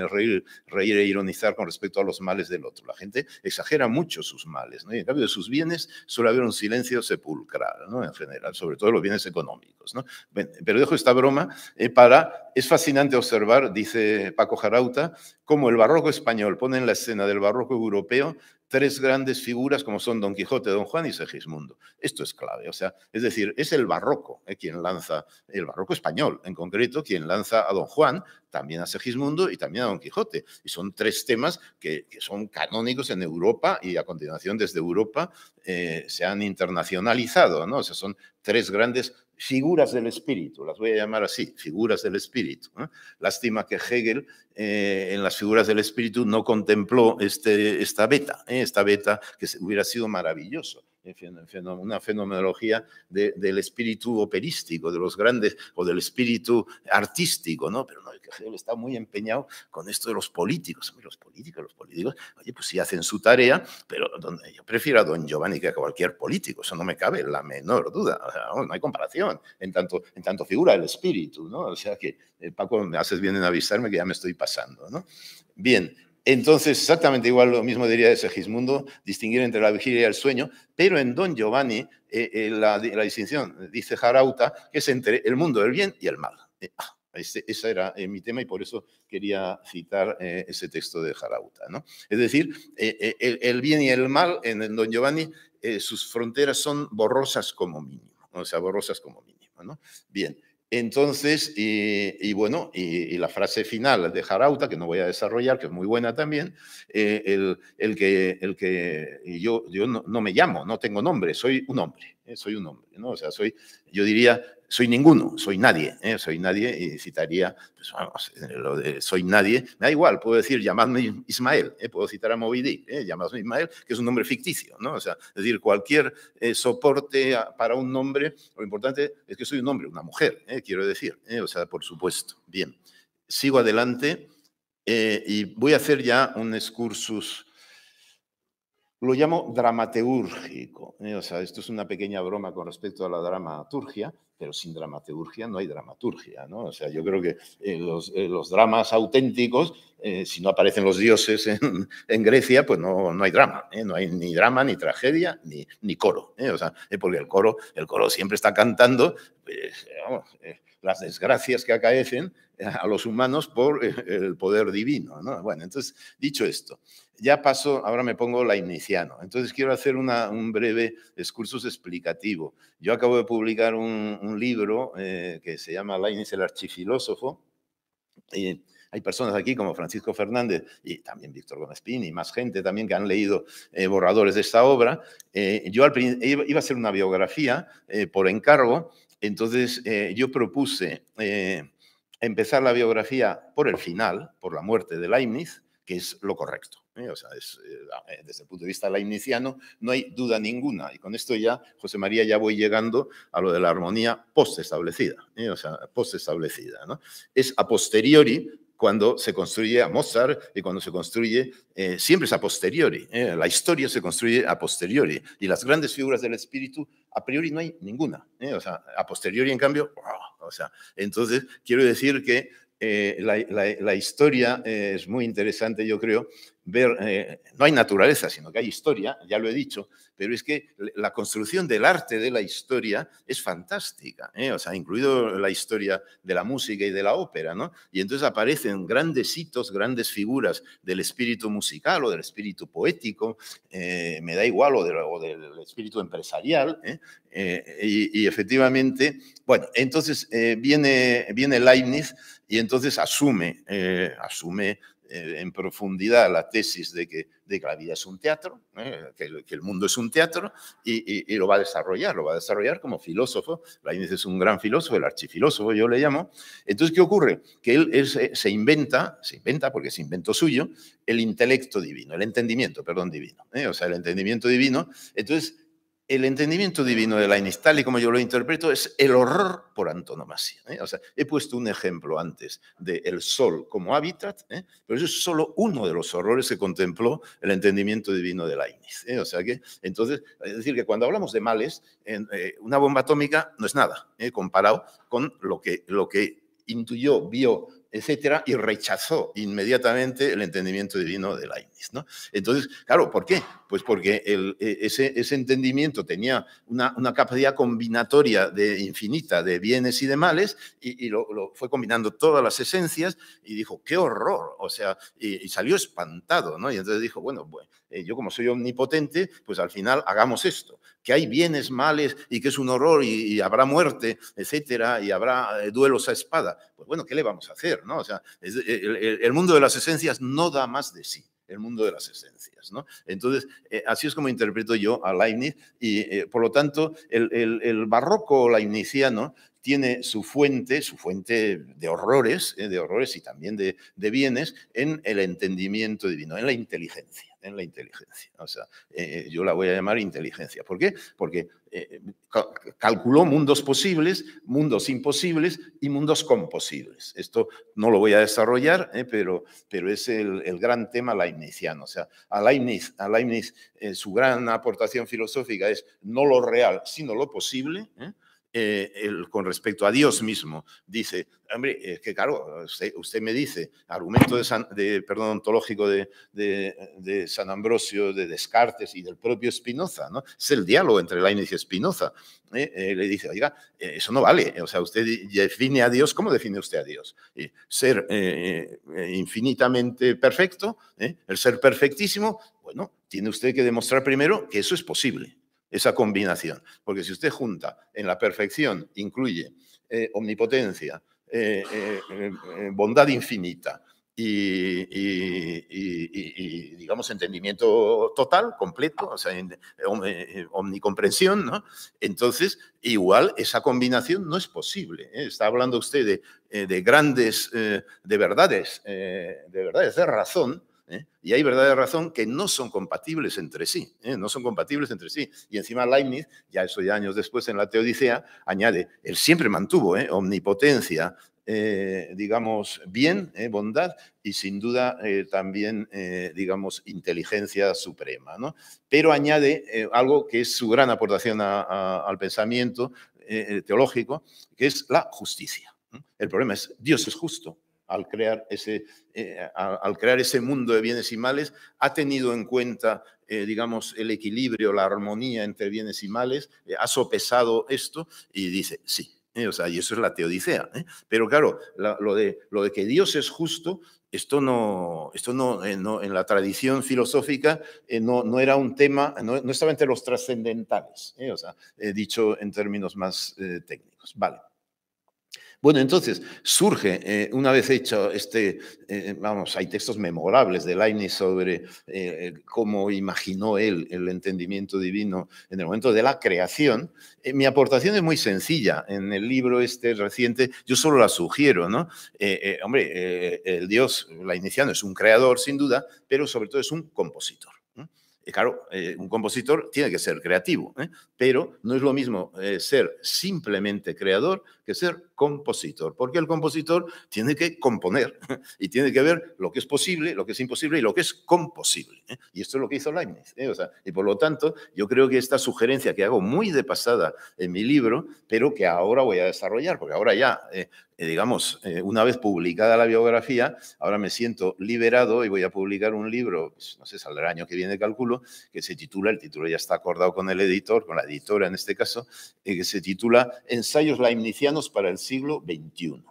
reír, reír e ironizar con respecto a los males del otro. La gente exagera mucho sus males, ¿no? Y en cambio de sus bienes suele haber un silencio sepulcral, En general, sobre todo los bienes económicos, pero dejo esta broma eh, para, es fascinante observar, dice Paco Jarauta, cómo el barroco español pone en la escena del barroco europeo tres grandes figuras como son Don Quijote, Don Juan y Segismundo. Esto es clave, o sea, es decir, es el barroco eh, quien lanza, el barroco español en concreto, quien lanza a Don Juan, también a Segismundo y también a Don Quijote. Y son tres temas que, son canónicos en Europa y a continuación desde Europa eh, se han internacionalizado, ¿no? O sea, son tres grandes figuras del espíritu, las voy a llamar así, figuras del espíritu. ¿eh? Lástima que Hegel eh, en las figuras del espíritu no contempló este, esta beta, ¿eh? esta beta que hubiera sido maravilloso. Eh, una fenomenología del espíritu operístico, de los grandes, o del espíritu artístico, ¿no? Pero no, él está muy empeñado con esto de los políticos. Los políticos, los políticos, oye, pues sí hacen su tarea, pero yo prefiero a don Giovanni que a cualquier político, eso no me cabe la menor duda, o oh, no, hay comparación, en tanto, en tanto figura el espíritu, ¿no? O sea que, eh, Paco, me haces bien en avisarme que ya me estoy pasando, ¿no? Bien, entonces, exactamente igual lo mismo diría de Segismundo, distinguir entre la vigilia y el sueño, pero en Don Giovanni eh, eh, la, distinción, dice Jarauta, que es entre el mundo del bien y el mal. Eh, ah, ese, era mi tema y por eso quería citar ese texto de Jarauta. ¿no? Es decir, el, bien y el mal en Don Giovanni, sus fronteras son borrosas como mínimo, o sea, borrosas como mínimo. ¿no? Bien. Entonces, eh, y bueno, y, la frase final de Jarauta, que no voy a desarrollar, que es muy buena también, eh, el, el, que, el que yo, yo no, me llamo, no tengo nombre, soy un hombre, eh, soy un hombre, ¿no? O sea, soy, yo diría, soy ninguno, soy nadie, ¿eh? soy nadie, y citaría, pues vamos, eh, soy nadie, me da igual, puedo decir llamadme Ismael, ¿eh? puedo citar a Movidi, llamadme Ismael, que es un nombre ficticio, ¿no? O sea, es decir, cualquier soporte para un nombre, lo importante es que soy un hombre, una mujer, quiero decir, o sea, por supuesto. Bien, sigo adelante y voy a hacer ya un excursus lo llamo dramateúrgico. ¿eh? O sea, esto es una pequeña broma con respecto a la dramaturgia, pero sin dramaturgia no hay dramaturgia, ¿no? O sea, yo creo que eh, eh, los, dramas auténticos, si no aparecen los dioses en, Grecia, pues no, no hay drama, no hay ni drama, ni tragedia, ni, coro, o sea, porque el coro, el coro siempre está cantando, pues, las desgracias que acaecen eh, a los humanos por eh, el poder divino. Bueno, entonces, dicho esto, ya paso, ahora me pongo la iniciano Entonces quiero hacer un breve discurso explicativo. Yo acabo de publicar un, libro eh, que se llama Lainis, el archifilósofo. hay personas aquí como Francisco Fernández y también Víctor Gómez y más gente también que han leído borradores de esta obra. yo iba a hacer una biografía por encargo entonces eh, yo propuse eh, empezar la biografía por el final, por la muerte de Leibniz, que es lo correcto. ¿eh? desde el punto de vista leibniziano no hay duda ninguna. Y con esto ya, José María, ya voy llegando a lo de la armonía post-establecida. O sea, post-establecida. ¿no? Es a posteriori cuando se construye a Mozart y cuando se construye, eh, siempre es a posteriori, eh, la historia se construye a posteriori y las grandes figuras del espíritu a priori no hay ninguna, eh, o sea, a posteriori en cambio, o sea, entonces quiero decir que la, la, historia es muy interesante, yo creo, eh, no hay naturaleza, sino que hay historia, ya lo he dicho, pero es que la construcción del arte de la historia es fantástica, ¿eh? o sea, incluido la historia de la música y de la ópera, ¿no? Y entonces aparecen grandes hitos, grandes figuras del espíritu musical o del espíritu poético, eh, me da igual, o, del espíritu empresarial, y, y, efectivamente, bueno, entonces viene, viene Leibniz y entonces asume, asume eh, en profundidad la tesis de que, de la vida es un teatro, ¿eh? que, el mundo es un teatro, y, lo va a desarrollar, lo va a desarrollar como filósofo. Leibniz es un gran filósofo, el archifilósofo yo le llamo. Entonces, ¿qué ocurre? Que él, eh, se, inventa, se inventa porque se inventó suyo, el intelecto divino, el entendimiento, perdón, divino. O sea, el entendimiento divino. Entonces, el entendimiento divino de la tal y como yo lo interpreto, es el horror por antonomasia. ¿eh? O sea, he puesto un ejemplo antes del sol como hábitat, ¿eh? pero eso es solo uno de los horrores que contempló el entendimiento divino de la ¿eh? O sea que, entonces, es decir, que cuando hablamos de males, eh, una bomba atómica no es nada, comparado con lo que, lo que intuyó, vio etcétera, y rechazó inmediatamente el entendimiento divino de Leibniz. ¿no? Entonces, claro, ¿por qué? Pues porque e, ese, ese, entendimiento tenía una, capacidad combinatoria de infinita de bienes y de males, y, lo, fue combinando todas las esencias, y dijo, qué horror, o sea, y, salió espantado, ¿no? Y entonces dijo, bueno, pues, eh, yo como soy omnipotente, pues al final hagamos esto, que hay bienes, males, y que es un horror, y habrá muerte, etcétera, y habrá eh, duelos a espada. Pues bueno, ¿qué le vamos a hacer? O sea, eh, el, mundo de las esencias no da más de sí el mundo de las esencias. ¿no? Entonces, eh, así es como interpreto yo a Leibniz y, eh, por lo tanto, el, barroco leibniziano tiene su fuente, su fuente de horrores, de horrores y también de, de bienes en el entendimiento divino, en la inteligencia en la inteligencia. O sea, eh, yo la voy a llamar inteligencia. ¿Por qué? Porque eh, calculó mundos posibles, mundos imposibles y mundos composibles. Esto no lo voy a desarrollar, eh, pero, pero es el, gran tema leibniziano. O sea, a Leibniz, a Leibniz su gran aportación filosófica es no lo real, sino lo posible. Eh, el, con respecto a Dios mismo. Dice, hombre, es eh, que claro, usted, me dice, argumento de, San, de perdón, ontológico de, de, San Ambrosio, de Descartes y del propio Spinoza, ¿no? Es el diálogo entre Leibniz y Spinoza. ¿eh? le dice, oiga, eso no vale. O sea, usted define a Dios, ¿cómo define usted a Dios? ser infinitamente perfecto, el ser perfectísimo, bueno, tiene usted que demostrar primero que eso es posible esa combinación. Porque si usted junta en la perfección, incluye eh, omnipotencia, eh, eh, bondad infinita y, digamos, entendimiento total, completo, o sea, omnicomprensión, ¿no? Entonces, igual esa combinación no es posible. Está hablando usted de, de grandes, de verdades, de verdades de razón, ¿eh? Y hay verdad razón que no son compatibles entre sí, ¿eh? no son compatibles entre sí. Y encima Leibniz, ya eso ya años después en la Teodicea, añade, él siempre mantuvo ¿eh? omnipotencia, digamos, bien, bondad y sin duda también, digamos, inteligencia suprema. ¿no? Pero añade algo que es su gran aportación al pensamiento teológico, que es la justicia. El problema es, Dios es justo, al crear ese, eh, al crear ese mundo de bienes y males, ha tenido en cuenta, eh, digamos, el equilibrio, la armonía entre bienes y males, eh, ha sopesado esto y dice, sí. O sea, y eso es la teodicea. Pero claro, lo, de, lo de que Dios es justo, esto no, esto no, en la tradición filosófica no, no era un tema, no, no estaba entre los trascendentales, o sea, dicho en términos más técnicos. Vale. Bueno, entonces surge, eh, una vez hecho este, eh, vamos, hay textos memorables de Leibniz sobre eh, cómo imaginó él el entendimiento divino en el momento de la creación. mi aportación es muy sencilla. En el libro este reciente, yo solo la sugiero, ¿no? hombre, el Dios la iniciando es un creador, sin duda, pero sobre todo es un compositor claro, un compositor tiene que ser creativo, pero no es lo mismo ser simplemente creador que ser compositor, porque el compositor tiene que componer y tiene que ver lo que es posible, lo que es imposible y lo que es composible. ¿eh? Y esto es lo que hizo Leibniz. ¿eh? y por lo tanto, yo creo que esta sugerencia que hago muy de pasada en mi libro, pero que ahora voy a desarrollar, porque ahora ya eh, digamos, una vez publicada la biografía, ahora me siento liberado y voy a publicar un libro, pues, no sé, saldrá el año que viene, calculo, que se titula, el título ya está acordado con el editor, con la editora en este caso, que se titula Ensayos Leibnizianos para el siglo XXI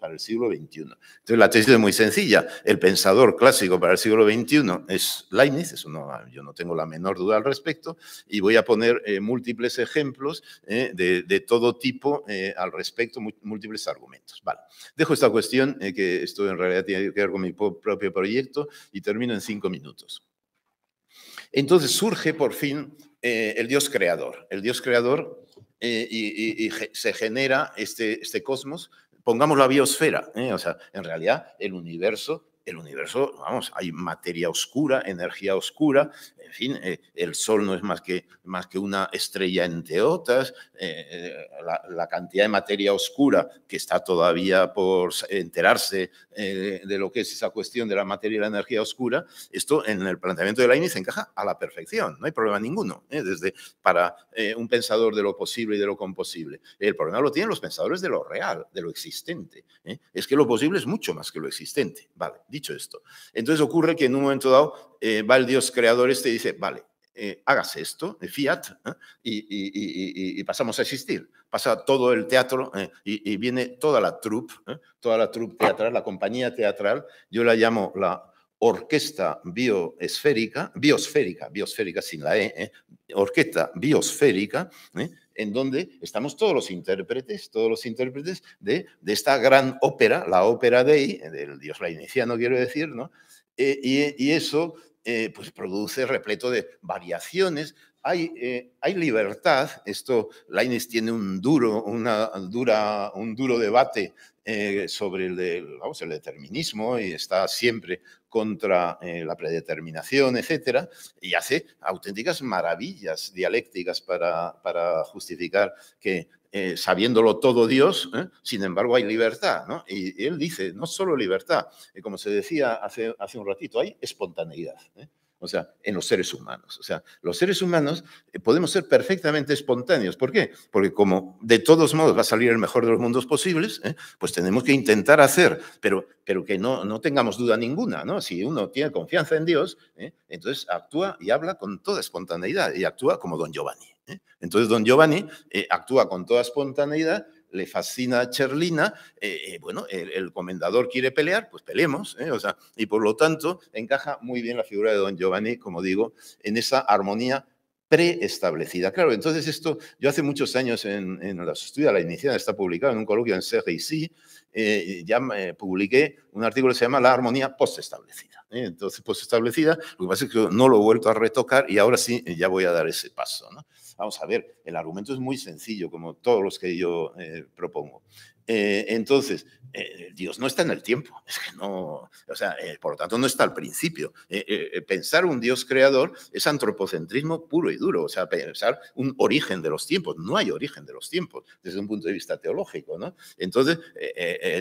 para el siglo XXI. Entonces la tesis es muy sencilla. El pensador clásico para el siglo XXI es Leibniz, eso no, yo no tengo la menor duda al respecto, y voy a poner eh, múltiples ejemplos eh, de, todo tipo eh, al respecto, múltiples argumentos. Vale, dejo esta cuestión, que esto en realidad tiene que ver con mi propio proyecto, y termino en cinco minutos. Entonces surge por fin el Dios creador. El Dios creador eh, y, se genera este, este cosmos, pongamos la biosfera, ¿eh? o sea, en realidad el universo el universo, vamos, hay materia oscura, energía oscura, en fin, eh, el Sol no es más que, más que una estrella entre otras, eh, eh, la, cantidad de materia oscura que está todavía por enterarse de lo que es esa cuestión de la materia y la energía oscura, esto en el planteamiento de la Leibniz encaja a la perfección, no hay problema ninguno, desde para un pensador de lo posible y de lo composible. El problema lo tienen los pensadores de lo real, de lo existente. Es que lo posible es mucho más que lo existente. Vale, dicho esto. Entonces ocurre que en un momento dado eh, va el Dios creador este y dice, vale, hagas eh, hágase esto, eh, fiat, y, y, pasamos a existir. Pasa todo el teatro y, viene toda la troupe, toda la troupe teatral, la compañía teatral, yo la llamo la, Orquesta Bioesférica, Biosférica, Biosférica sin la E, ¿eh? Orquesta Biosférica, ¿eh? en donde estamos todos los intérpretes, todos los intérpretes de, de esta gran ópera, la ópera de del dios no quiero decir, ¿no? Eh, y, y, eso pues produce repleto de variaciones, hay, hay, libertad. Esto, Laines tiene un duro, una dura, un duro debate eh, sobre el, de, el, determinismo y está siempre contra eh, la predeterminación, etcétera, y hace auténticas maravillas dialécticas para, para justificar que eh, sabiéndolo todo Dios, sin embargo hay libertad, Y, él dice, no solo libertad, como se decía hace, hace un ratito, hay espontaneidad o sea, en los seres humanos. O sea, los seres humanos eh, podemos ser perfectamente espontáneos. ¿Por qué? Porque como de todos modos va a salir el mejor de los mundos posibles, ¿eh? pues tenemos que intentar hacer, pero, pero que no, no tengamos duda ninguna, ¿no? Si uno tiene confianza en Dios, ¿eh? entonces actúa y habla con toda espontaneidad y actúa como don Giovanni. Entonces don Giovanni actúa con toda espontaneidad le fascina a Cherlina, eh, eh, bueno, el, comendador quiere pelear, pues peleemos, ¿eh? o sea, y por lo tanto encaja muy bien la figura de don Giovanni, como digo, en esa armonía preestablecida. Claro, entonces esto, yo hace muchos años en, la estudia la iniciada está publicada en un coloquio en y ya publiqué un artículo que se llama La armonía postestablecida. Entonces, postestablecida, lo que pasa es que no lo he vuelto a retocar y ahora sí ya voy a dar ese paso. ¿no? Vamos a ver, el argumento es muy sencillo, como todos los que yo eh, propongo. Eh, entonces, eh, Dios no está en el tiempo, es que no, o sea, eh, por lo tanto no está al principio. pensar un Dios creador es antropocentrismo puro y duro, o sea, pensar un origen de los tiempos, no hay origen de los tiempos desde un punto de vista teológico, ¿no? Entonces,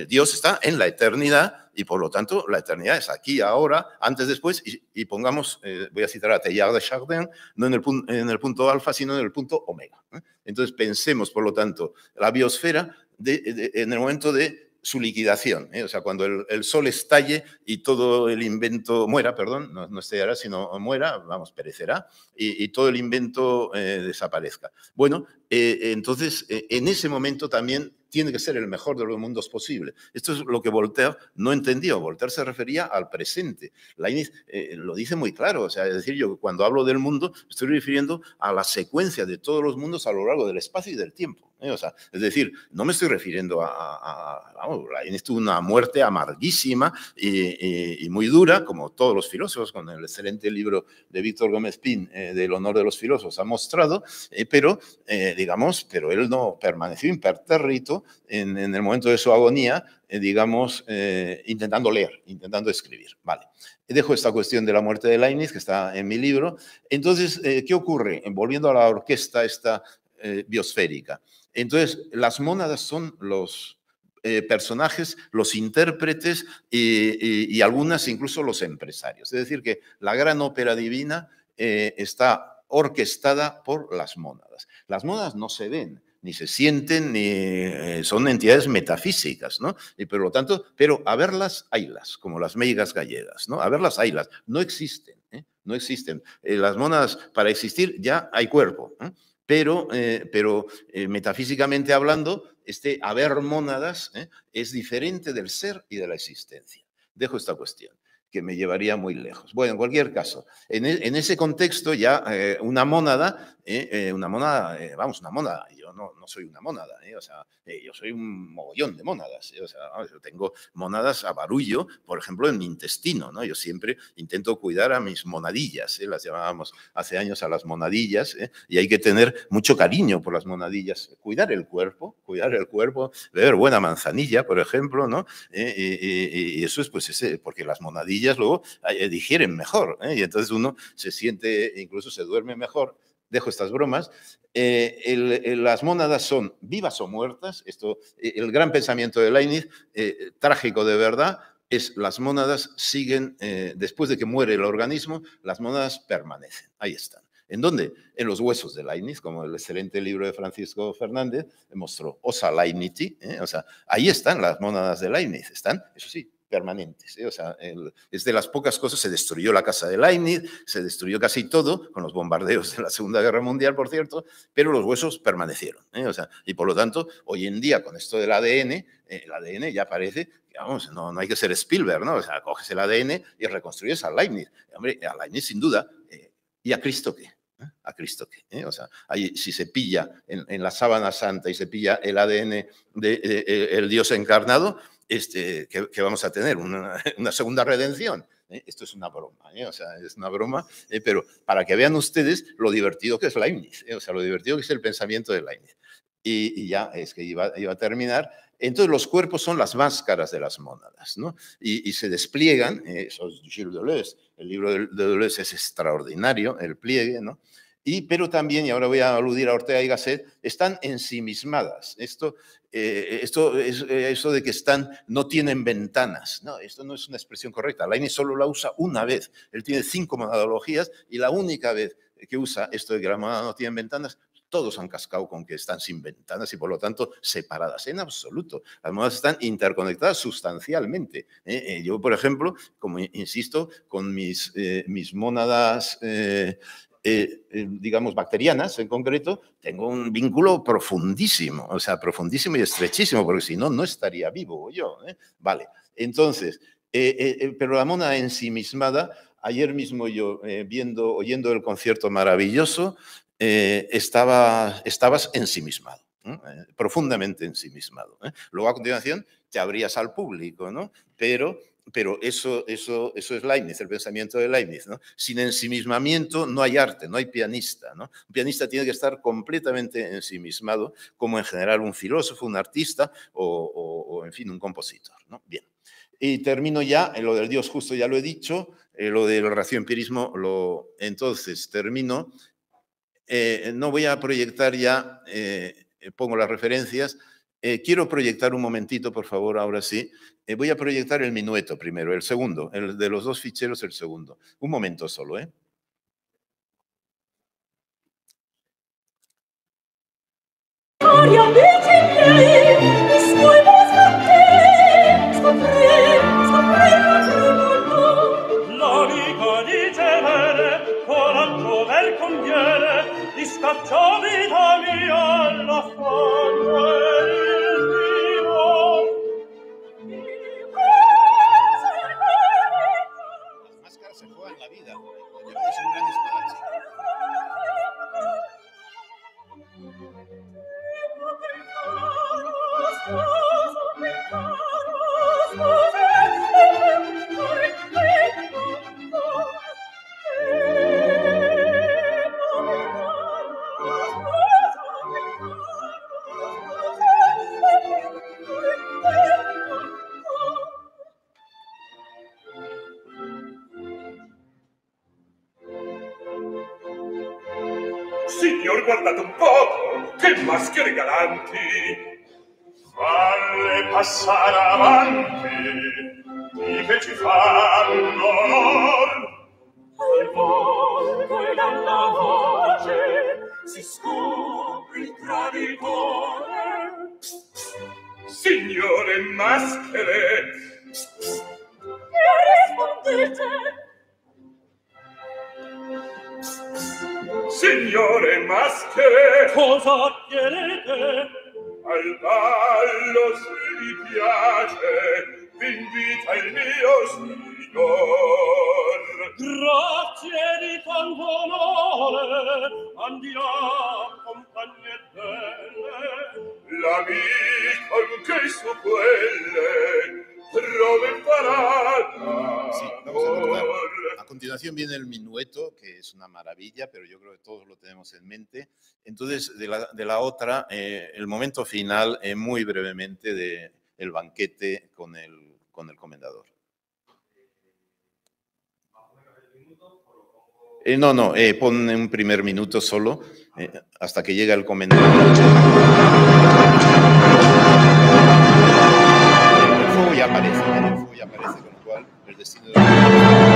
Dios está en la eternidad y por lo tanto la eternidad es aquí, ahora, antes, después, y, pongamos, voy a citar a Teilhard de Chardin, no en el punto alfa, sino en el punto omega. Entonces, pensemos, por lo tanto, la biosfera en el momento de su liquidación, ¿eh? o sea, cuando el, sol estalle y todo el invento muera, perdón, no, no estallará, sino muera, vamos, perecerá, y, todo el invento eh, desaparezca. Bueno, eh, entonces, en ese momento también tiene que ser el mejor de los mundos posible. Esto es lo que Voltaire no entendió. Voltaire se refería al presente. Leibniz lo dice muy claro, o sea, es decir, yo cuando hablo del mundo estoy refiriendo a la secuencia de todos los mundos a lo largo del espacio y del tiempo. ¿eh? es decir, no me estoy refiriendo a, a, a, a una muerte amarguísima y, muy dura, como todos los filósofos, con el excelente libro de Víctor Gómez Pin, eh, del honor de los filósofos, ha mostrado, eh, pero, digamos, pero él no permaneció impertérrito en, el momento de su agonía, digamos, intentando leer, intentando escribir. Vale. Dejo esta cuestión de la muerte de Leibniz, que está en mi libro. Entonces, ¿qué ocurre? Volviendo a la orquesta esta biosférica. Entonces, las mónadas son los eh, personajes, los intérpretes y, algunas incluso los empresarios. Es decir, que la gran ópera divina eh, está orquestada por las mónadas. Las mónadas no se ven, ni se sienten, ni eh, son entidades metafísicas, ¿no? Y por lo tanto, pero a verlas, haylas, como las meigas gallegas, ¿no? A verlas, haylas, no existen, no existen. las monadas, para existir, ya hay cuerpo pero, eh, pero eh, metafísicamente hablando, este haber mónadas ¿eh? es diferente del ser y de la existencia. Dejo esta cuestión que me llevaría muy lejos. Bueno, en cualquier caso, en, e, en ese contexto ya una mónada, una mónada, vamos, una mónada no, soy una monada, ¿eh? o sea, eh, yo soy un mogollón de monadas, ¿eh? o sea, yo tengo monadas a barullo, por ejemplo, en mi intestino, ¿no? Yo siempre intento cuidar a mis monadillas, las llamábamos hace años a las monadillas, y hay que tener mucho cariño por las monadillas, cuidar el cuerpo, cuidar el cuerpo, beber buena manzanilla, por ejemplo, ¿no? y eso es pues ese, porque las monadillas luego digieren mejor, y entonces uno se siente, incluso se duerme mejor dejo estas bromas, eh, eh, las mónadas son vivas o muertas, esto, eh, el gran pensamiento de Leibniz, trágico de verdad, es las mónadas siguen, después de que muere el organismo, las mónadas permanecen, ahí están. ¿En dónde? En los huesos de Leibniz, como el excelente libro de Francisco Fernández demostró osa Leibniz, o sea, ahí están las mónadas de Leibniz, están, eso sí, permanentes. ¿eh? O sea, es de las pocas cosas, se destruyó la casa de Leibniz, se destruyó casi todo, con los bombardeos de la Segunda Guerra Mundial, por cierto, pero los huesos permanecieron. ¿eh? O sea, y por lo tanto, hoy en día, con esto del ADN, eh, el ADN ya parece, vamos, no, hay que ser Spielberg, ¿no? O sea, coges el ADN y reconstruyes a Leibniz. Hombre, a Leibniz sin duda, y a Cristo qué. A Cristo que, O sea, ahí, si se pilla en, la sábana santa y se pilla el ADN del Dios encarnado, este, que, vamos a tener una, segunda redención. ¿eh? Esto es una broma, ¿eh? o sea, es una broma, ¿eh? pero para que vean ustedes lo divertido que es Leibniz, ¿eh? o sea, lo divertido que es el pensamiento de Leibniz. Y, ya es que iba, a terminar. Entonces los cuerpos son las máscaras de las mónadas, ¿no? Y, se despliegan, eso es Gilles Deleuze, el libro de, de es extraordinario, el pliegue, ¿no? pero también, y ahora voy a aludir a Ortega y Gasset, están ensimismadas. Esto, eh, esto eh, eso de que están, no tienen ventanas. No, esto no es una expresión correcta. Lainez solo la usa una vez. Él tiene cinco monadologías y la única vez que usa esto de que las monadas no tienen ventanas todos han cascado con que están sin ventanas y por lo tanto separadas. En absoluto. Las monadas están interconectadas sustancialmente. ¿eh? yo, por ejemplo, como insisto, con mis, monadas... mis eh, eh, digamos, bacterianas en concreto, tengo un vínculo profundísimo, o sea, profundísimo y estrechísimo, porque si no, no estaría vivo yo. ¿eh? Vale, entonces, pero la mona ensimismada, ayer mismo yo, viendo, oyendo el concierto maravilloso, estaba, estabas ensimismado. profundamente ensimismado. Luego a continuación te abrías al público, ¿no? Pero pero eso, es Leibniz, el pensamiento de Leibniz. ¿no? Sin ensimismamiento no hay arte, no hay pianista. Un pianista tiene que estar completamente ensimismado, como en general un filósofo, un artista o, en fin, un compositor. Bien. Y termino ya, lo del Dios justo ya lo he dicho, eh, lo del empirismo lo, entonces termino. Eh, no voy a proyectar ya, eh, pongo las referencias, eh, quiero proyectar un momentito, por favor, ahora sí. Eh, voy a proyectar el minueto primero, el segundo, el de los dos ficheros, el segundo. Un momento solo, ¿eh? Guardate un poco, che maschere galanti! Falle passare avanti, di che ci fanno onor. Il volvo e dalla voce si scopri il traditore. Signore, maschere! E rispondete! Signore Masche! Cosa chiedete? Al ballo, se vi piace, invita il mio signor. Grazie di tanto onore! Andiamo, compagne belle! L'amico anche su quelle! Sí, vamos a, a continuación viene el minueto, que es una maravilla, pero yo creo que todos lo tenemos en mente. Entonces, de la, otra, eh, el momento final, eh, muy brevemente, del el banquete con el, con el comendador. Eh, no, no, eh, pone un primer minuto solo, hasta que llega el comendador. aparece, en el fuego y aparece, con lo cual el destino de Giovanni,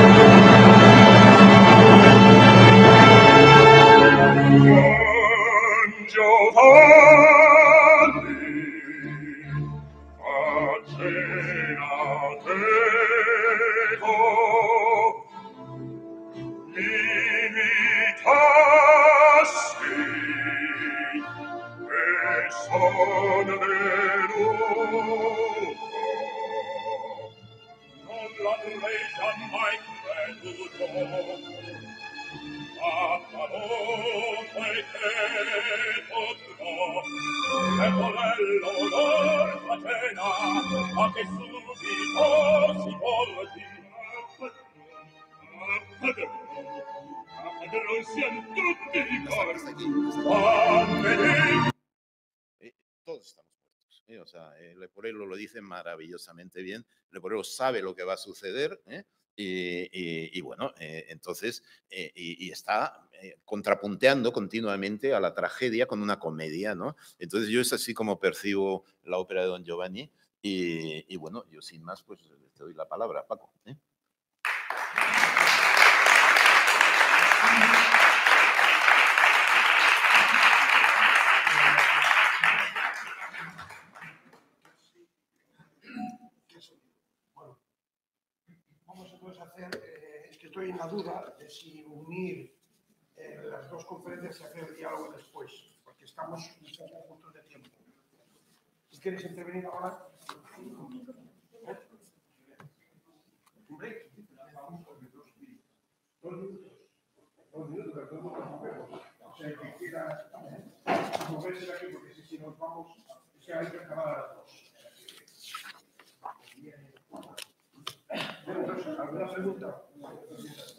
e morello de la cena a che subito si porti padron siamo tutti a mí. Y todos estamos muertos eh, o sea eh, Leporello lo dice maravillosamente bien Leporello sabe lo que va a suceder eh eh, eh, y, bueno, eh, entonces, y, está contrapunteando continuamente a la tragedia con una comedia, ¿no? Entonces yo es así como percibo la ópera de Don Giovanni y, bueno, yo sin más pues te doy la palabra, Paco. una duda de si unir eh, las dos conferencias y hacer el diálogo después, porque estamos un punto de tiempo. Si quieres intervenir ahora. ¿Eh? ¿Un break? Dos minutos. Dos minutos, dos minutos. O sea, que quieras moverse de aquí, porque si, si nos vamos, es que hay que acabar a las dos. Bueno, entonces, pues, ¿alguna pregunta?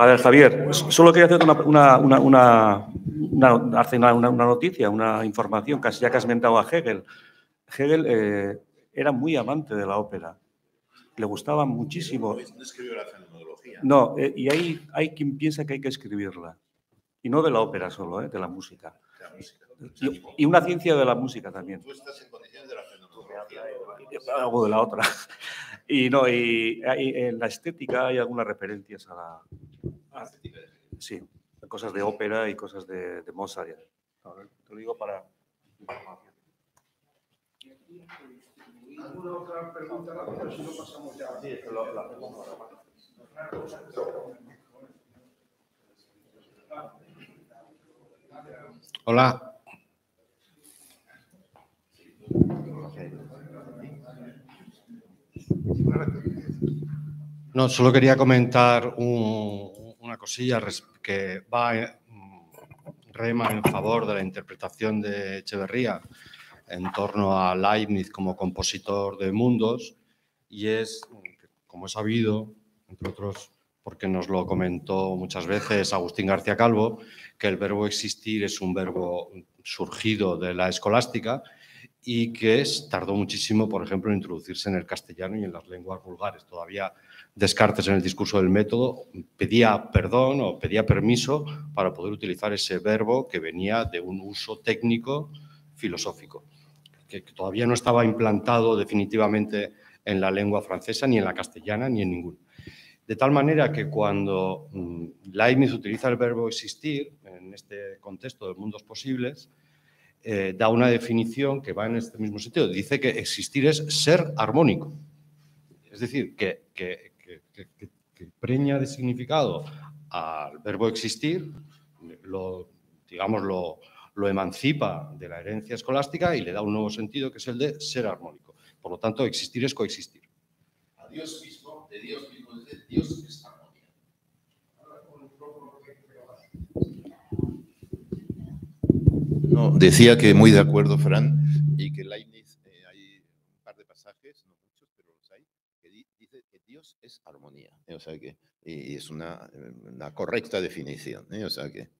A ver, Javier, solo quería hacer una, una, una, una noticia, una información, casi ya que has mentado a Hegel. Hegel eh, era muy amante de la ópera, le gustaba muchísimo. No escribió la fenomenología. No, eh, y hay, hay quien piensa que hay que escribirla, y no de la ópera solo, eh, de la música. Y, una ciencia de la música también. Tú estás en condiciones de la fenomenología. Eh, Algo de la otra. Y no, y, y, eh, en la estética hay algunas referencias a la. A, sí, cosas de ópera y cosas de, de Mozart. A ver, te lo digo para. ¿Alguna otra pregunta rápida? Si no pasamos ya. Sí, que lo, la pregunta Hola. No, solo quería comentar una cosilla que va mm, rema en favor de la interpretación de Echeverría en torno a Leibniz como compositor de mundos y es, como he sabido, entre otros porque nos lo comentó muchas veces Agustín García Calvo, que el verbo existir es un verbo surgido de la escolástica y que es, tardó muchísimo, por ejemplo, en introducirse en el castellano y en las lenguas vulgares. Todavía Descartes en el discurso del método pedía perdón o pedía permiso para poder utilizar ese verbo que venía de un uso técnico filosófico, que, todavía no estaba implantado definitivamente en la lengua francesa, ni en la castellana, ni en ninguna. De tal manera que cuando mm, Leibniz utiliza el verbo existir en este contexto de mundos posibles, eh, da una definición que va en este mismo sentido. Dice que existir es ser armónico. Es decir, que, preña de significado al verbo existir, lo, digamos, lo, emancipa de la herencia escolástica y le da un nuevo sentido que es el de ser armónico. Por lo tanto, existir es coexistir. decía que muy de acuerdo, Fran, y que Leibniz, eh, hay un par de pasajes, no muchos, pero los hay, que dice que Dios es armonía. Eh, o sea que y es eh, una, correcta definición. O sea que.